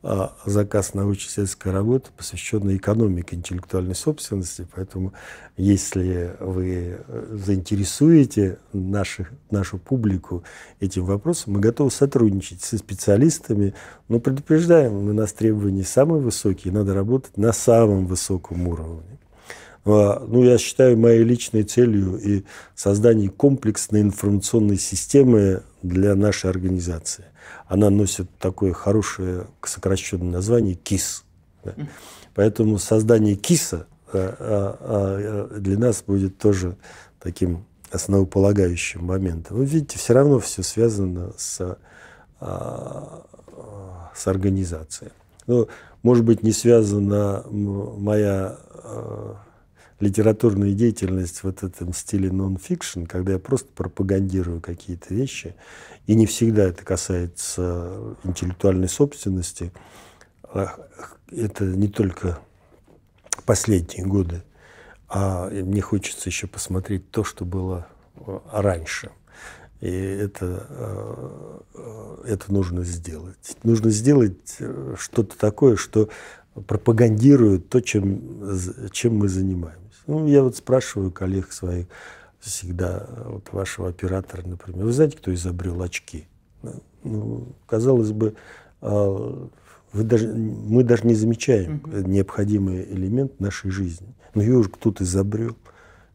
а заказ научно-исследовательской работы, посвященный экономике интеллектуальной собственности. Поэтому, если вы заинтересуете наших, нашу публику этим вопросом, мы готовы сотрудничать со специалистами, но предупреждаем, у нас требования самые высокие, надо работать на самом высоком уровне. А, ну, я считаю моей личной целью и создание комплексной информационной системы для нашей организации. Она носит такое хорошее сокращенное название КИС. Да. Поэтому создание КИСа э, э, э, для нас будет тоже таким основополагающим моментом. Вы ну, видите, все равно все связано с, с организацией. Ну, может быть, не связана моя литературную деятельность вот в этом стиле нон-фикшн, когда я просто пропагандирую какие-то вещи, и не всегда это касается интеллектуальной собственности, а, это не только последние годы, а мне хочется еще посмотреть то, что было э, раньше. И это, э, это нужно сделать. Нужно сделать э, что-то такое, что пропагандирует то, чем, чем мы занимаемся. Ну, я вот спрашиваю коллег своих всегда, вот вашего оператора, например, вы знаете, кто изобрел очки? Ну, казалось бы, а, вы даже, мы даже не замечаем угу. необходимый элемент нашей жизни. Но «Ну, ее уже кто-то изобрел.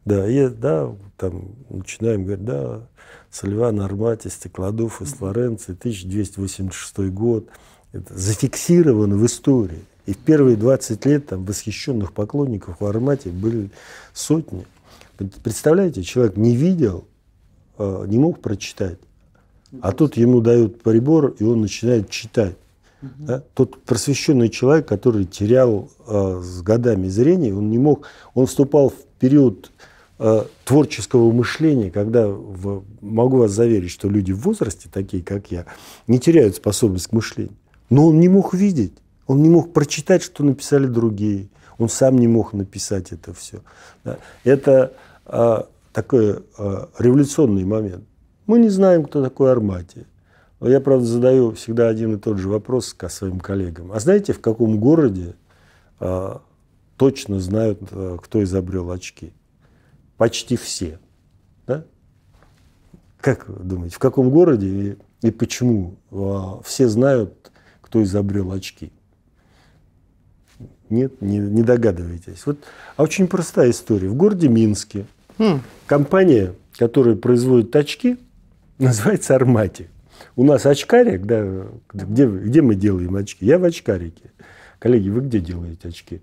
Да, я, да, там начинаем говорить, да, Сальван Армати, Стеклодов из Флоренции, 1286 год. Это зафиксировано в истории. И в первые 20 лет там восхищенных поклонников в Армате были сотни. Представляете, человек не видел, э, не мог прочитать. А тут ему дают прибор, и он начинает читать. Да? Тот просвещенный человек, который терял э, с годами зрение, он не мог, он вступал в период э, творческого мышления, когда в, могу вас заверить, что люди в возрасте, такие как я, не теряют способность к мышлению. Но он не мог видеть. Он не мог прочитать, что написали другие. Он сам не мог написать это все. Это а, такой а, революционный момент. Мы не знаем, кто такой Армати. я, правда, задаю всегда один и тот же вопрос ко своим коллегам. А знаете, в каком городе а, точно знают, кто изобрел очки? Почти все. Да? Как вы думаете, в каком городе и, почему все знают, кто изобрел очки? Нет, не, не догадываетесь. Вот, а очень простая история. В городе Минске хм. компания, которая производит очки, называется «Армати». У нас очкарик, да, где, где мы делаем очки? Я в очкарике. Коллеги, вы где делаете очки?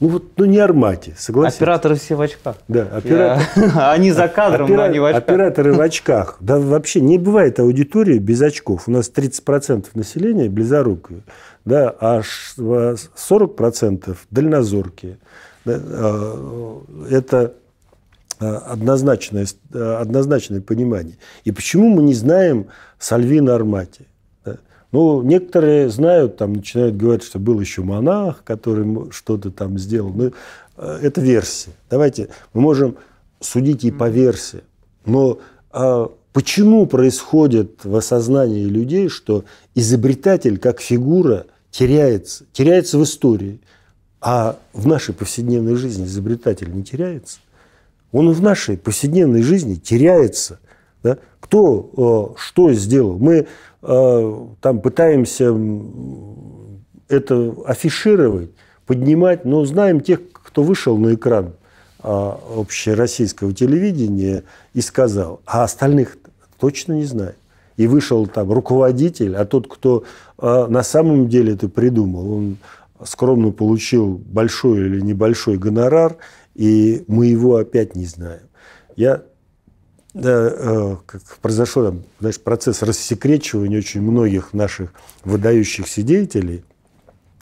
Ну вот, ну не Армате, согласен. Операторы все в очках. Да, операторы. Они за кадром, но они в очках. Операторы в очках. Да вообще не бывает аудитории без очков. У нас 30% населения близорукие, да, а 40% а, дальнозоркие. А, это а, однозначное, однозначное понимание. И почему мы не знаем Сальвина Армати? Ну, некоторые знают, там начинают говорить, что был еще монах, который что-то там сделал. Но ну, э, это версия. Давайте, мы можем судить и по версии. Но а почему происходит в осознании людей, что изобретатель как фигура теряется, теряется в истории, а в нашей повседневной жизни изобретатель не теряется? Он в нашей повседневной жизни теряется – да? Кто э, что сделал? Мы э, там пытаемся это афишировать, поднимать, но знаем тех, кто вышел на экран а, общероссийского телевидения и сказал, а остальных точно не знаю. И вышел там руководитель, а тот, кто э, на самом деле это придумал, он скромно получил большой или небольшой гонорар, и мы его опять не знаем. Я да, э, как произошел там, знаешь, процесс рассекречивания очень многих наших выдающихся деятелей,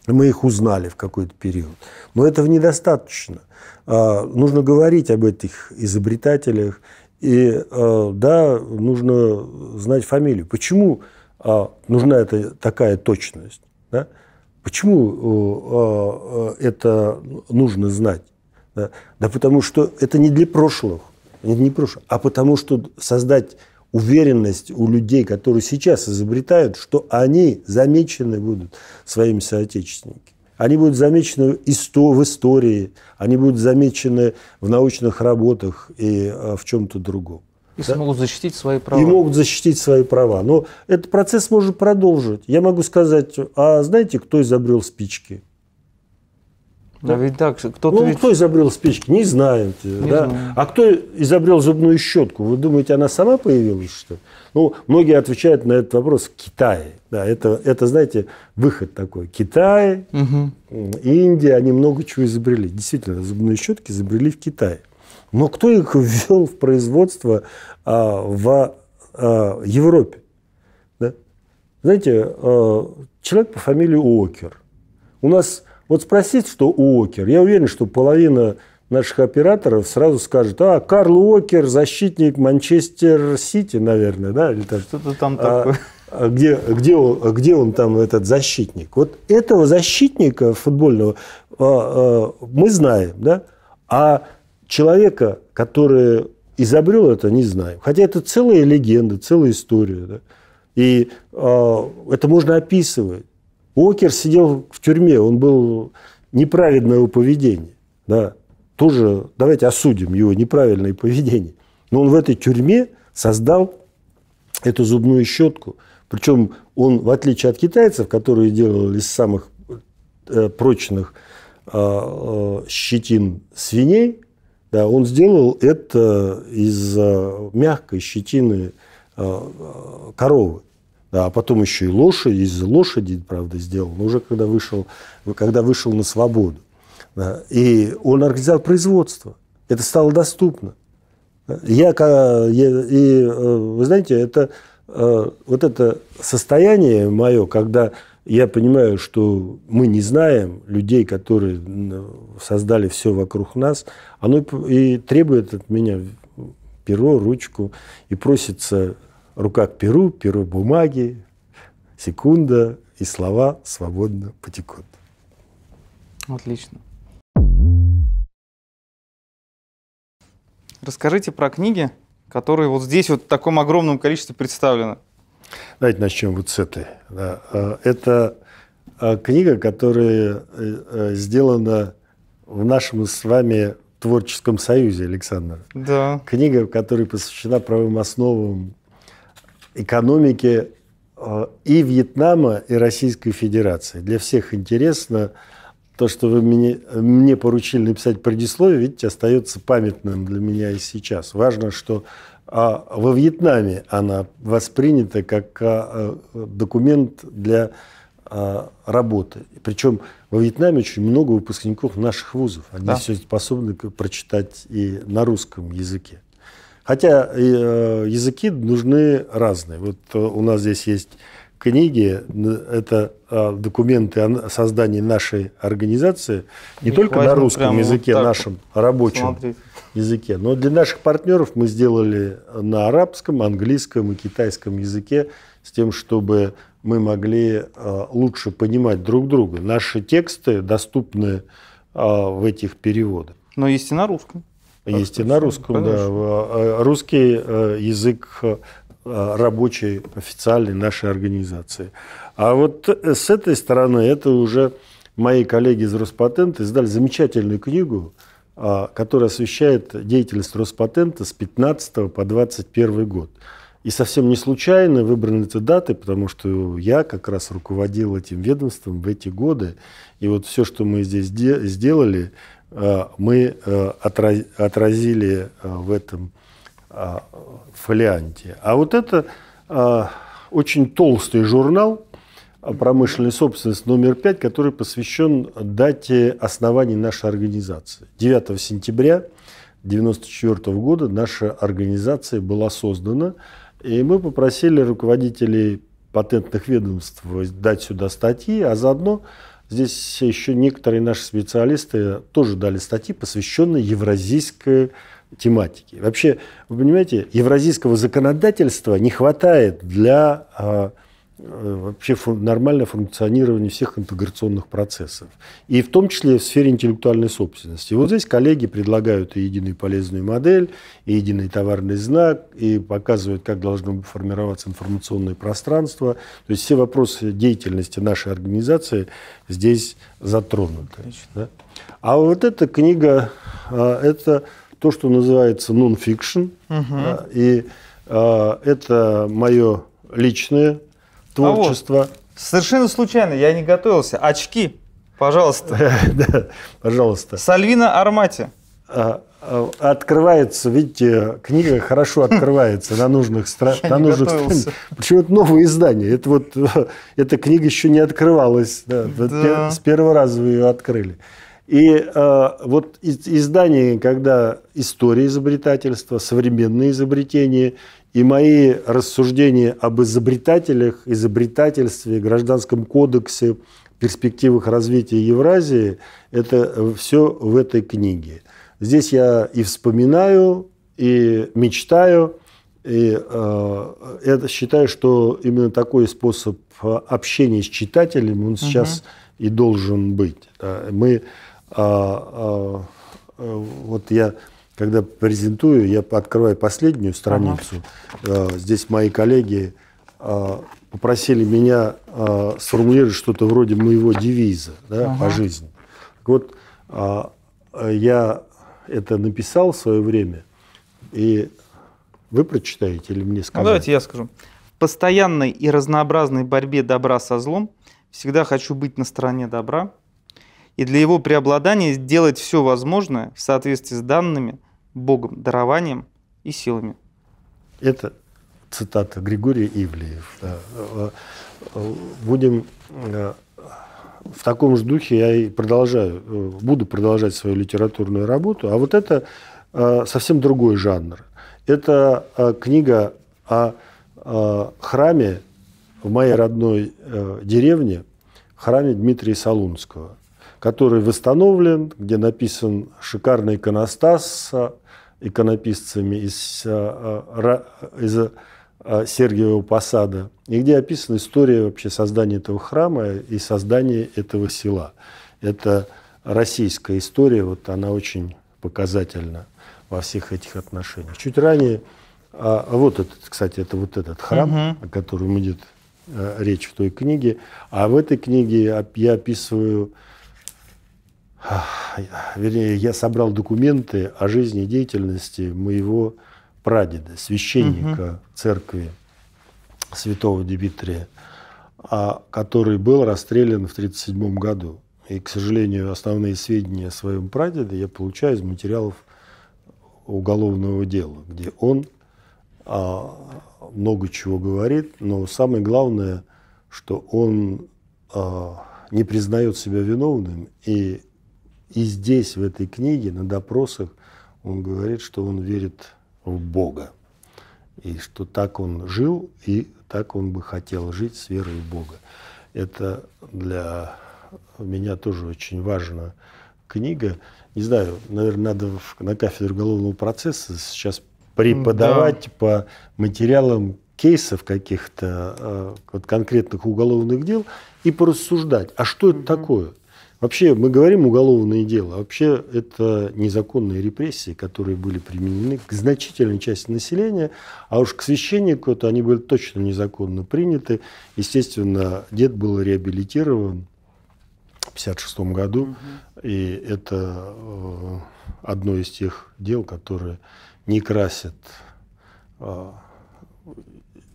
мы их узнали в какой-то период. Но этого недостаточно. А, нужно говорить об этих изобретателях. И э, да, нужно знать фамилию. Почему а, нужна эта, такая точность? Да? Почему э, а, это нужно знать? Да? да потому что это не для прошлых. Нет, не прошу. А потому что создать уверенность у людей, которые сейчас изобретают, что они замечены будут своими соотечественниками. Они будут замечены в истории, они будут замечены в научных работах и а, в чем-то другом. И да? смогут защитить свои права. И могут защитить свои права. Но этот процесс может продолжить. Я могу сказать, а знаете, кто изобрел спички? Да, да ну, ведь так, кто-то ну, ведь... кто изобрел спички, не знаем. Не да? А кто изобрел зубную щетку? Вы думаете, она сама появилась, что ли? Ну, многие отвечают на этот вопрос в Китае. Да, это, это, знаете, выход такой. Китай, угу. Индия, они много чего изобрели. Действительно, зубные щетки изобрели в Китае. Но кто их ввел в производство а, в а, Европе? Да? Знаете, а, человек по фамилии Окер. У нас вот спросить, что у Окер. Я уверен, что половина наших операторов сразу скажет, а, Карл Уокер, защитник Манчестер Сити, наверное, да? Или там, Что-то там а, такое. А где, где, он, где он там, этот защитник? Вот этого защитника футбольного а, а, мы знаем, да? А человека, который изобрел это, не знаем. Хотя это целая легенда, целая история, да? И а, это можно описывать. Уокер сидел в тюрьме, он был неправедного поведение, Да. Тоже давайте осудим его неправильное поведение. Но он в этой тюрьме создал эту зубную щетку. Причем он, в отличие от китайцев, которые делали из самых э, прочных а, э, щетин свиней, да, он сделал это из э, мягкой щетины коровы а потом еще и лошадь, из лошади, правда, сделал, но уже когда вышел, когда вышел на свободу. Да, и он организовал производство. Это стало доступно. Я, я, и, э, вы знаете, это, э, вот это состояние мое, когда я понимаю, что мы не знаем людей, которые создали все вокруг нас, оно и требует от меня перо, ручку, и просится рука к перу, перу бумаги, секунда, и слова свободно потекут. Отлично. Расскажите про книги, которые вот здесь вот в таком огромном количестве представлены. Давайте начнем вот с этой. А, это а, книга, которая э, э, сделана в нашем с вами творческом союзе, Александр. Да. Книга, которая посвящена правовым основам экономики э, и Вьетнама, и Российской Федерации. Для всех интересно то, что вы мне, мне поручили написать предисловие, видите, остается памятным для меня и сейчас. Важно, что а, во Вьетнаме она воспринята как а, э, документ для а, работы. Причем во Вьетнаме очень много выпускников наших вузов. Они да? все способны прочитать и на русском языке. Хотя э, языки нужны разные. Вот э, у нас здесь есть книги, это а, документы о создании нашей организации, не И только на русском языке, вот нашем рабочем смотреть. языке, но для наших партнеров мы сделали на арабском, английском и китайском языке с тем, чтобы мы могли а, лучше понимать друг друга. Наши тексты доступны а, в этих переводах. Но есть и на русском. Есть и на русском, Конечно. да. Э, русский э, язык э, рабочий, официальный нашей организации. А вот с этой стороны, это уже мои коллеги из Роспатента издали замечательную книгу, а, которая освещает деятельность Роспатента с 15 по 21 год. И совсем не случайно выбраны эти даты, потому что я как раз руководил этим ведомством в эти годы. И вот все, что мы здесь сделали, Э, мы э, отразили э, в этом фолианте. А вот это очень толстый журнал «Промышленная собственность» номер 5, который посвящен дате основания нашей организации. 9 сентября 1994 года наша организация была создана, и мы попросили руководителей патентных ведомств дать сюда статьи, а заодно Здесь еще некоторые наши специалисты тоже дали статьи, посвященные евразийской тематике. Вообще, вы понимаете, евразийского законодательства не хватает для а, Э, вообще фун нормальное функционирование всех интеграционных процессов. И в том числе в сфере интеллектуальной собственности. вот здесь коллеги предлагают и единую полезную модель, и единый товарный знак, и показывают, как должно формироваться информационное пространство. То есть все вопросы деятельности нашей организации здесь затронуты. Да? А вот эта книга, а, это то, что называется нон-фикшн. Угу. и а, это мое личное творчество. А вот, совершенно случайно, я не готовился. Очки, пожалуйста. Да, пожалуйста. Сальвина Армати. А, а, открывается, видите, книга хорошо открывается на нужных страницах. Почему-то новое издание. Это вот эта книга еще не открывалась. Да. Да. С первого раза вы ее открыли. И э, вот издание, когда история изобретательства, современные изобретения и мои рассуждения об изобретателях, изобретательстве, гражданском кодексе, перспективах развития Евразии, это э, все в этой книге. Здесь я и вспоминаю, и мечтаю, и э, это, считаю, что именно такой способ э, общения с читателем, он сейчас угу. и должен быть. Э, мы, э, э, вот я когда презентую, я открываю последнюю страницу. Ага. Э, здесь мои коллеги э, попросили меня э, сформулировать что-то вроде моего девиза да, ага. по жизни. Так вот, я это написал в свое время, и вы прочитаете или мне скажете? Ну, давайте я скажу. В постоянной и разнообразной борьбе добра со злом всегда хочу быть на стороне добра, и для его преобладания сделать все возможное в соответствии с данными Богом, дарованием и силами. Это цитата Григория Ивлеев. Будем э, в таком же духе я и продолжаю, э, буду продолжать свою литературную работу. А вот это э, совсем другой жанр. Это книга о храме в моей родной деревне, храме Дмитрия Солунского, который восстановлен, где написан шикарный иконостас иконописцами из, а, а, из а, Сергиева Посада, и где описана история вообще создания этого храма и создания этого села. Это российская история, вот она очень показательна во всех этих отношениях. Чуть ранее, вот этот, кстати, это вот этот храм, угу. о котором идет речь в той книге, а в этой книге я описываю вернее, я собрал документы о жизни и деятельности моего прадеда, священника угу. церкви святого Дмитрия, а, который был расстрелян в 1937 году. И, к сожалению, основные сведения о своем прадеде я получаю из материалов уголовного дела, где он а, много чего говорит, но самое главное, что он а, не признает себя виновным и и здесь, в этой книге, на допросах, он говорит, что он верит в Бога. И что так он жил, и так он бы хотел жить с верой в Бога. Это для меня тоже очень важная книга. Не знаю, наверное, надо на кафедру уголовного процесса сейчас преподавать да. по материалам кейсов каких-то э, вот конкретных уголовных дел и порассуждать, а что это такое? Вообще, мы говорим уголовное дело. Вообще, это незаконные репрессии, которые были применены к значительной части населения, а уж к священнику то они были точно незаконно приняты. Естественно, дед был реабилитирован в 1956 году, угу. и это э, одно из тех дел, которые не красят э,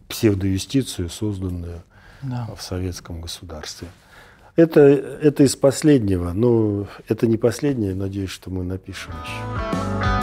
псевдоюстицию, созданную да. в советском государстве. Это, это из последнего. но ну, это не последнее. Надеюсь, что мы напишем еще.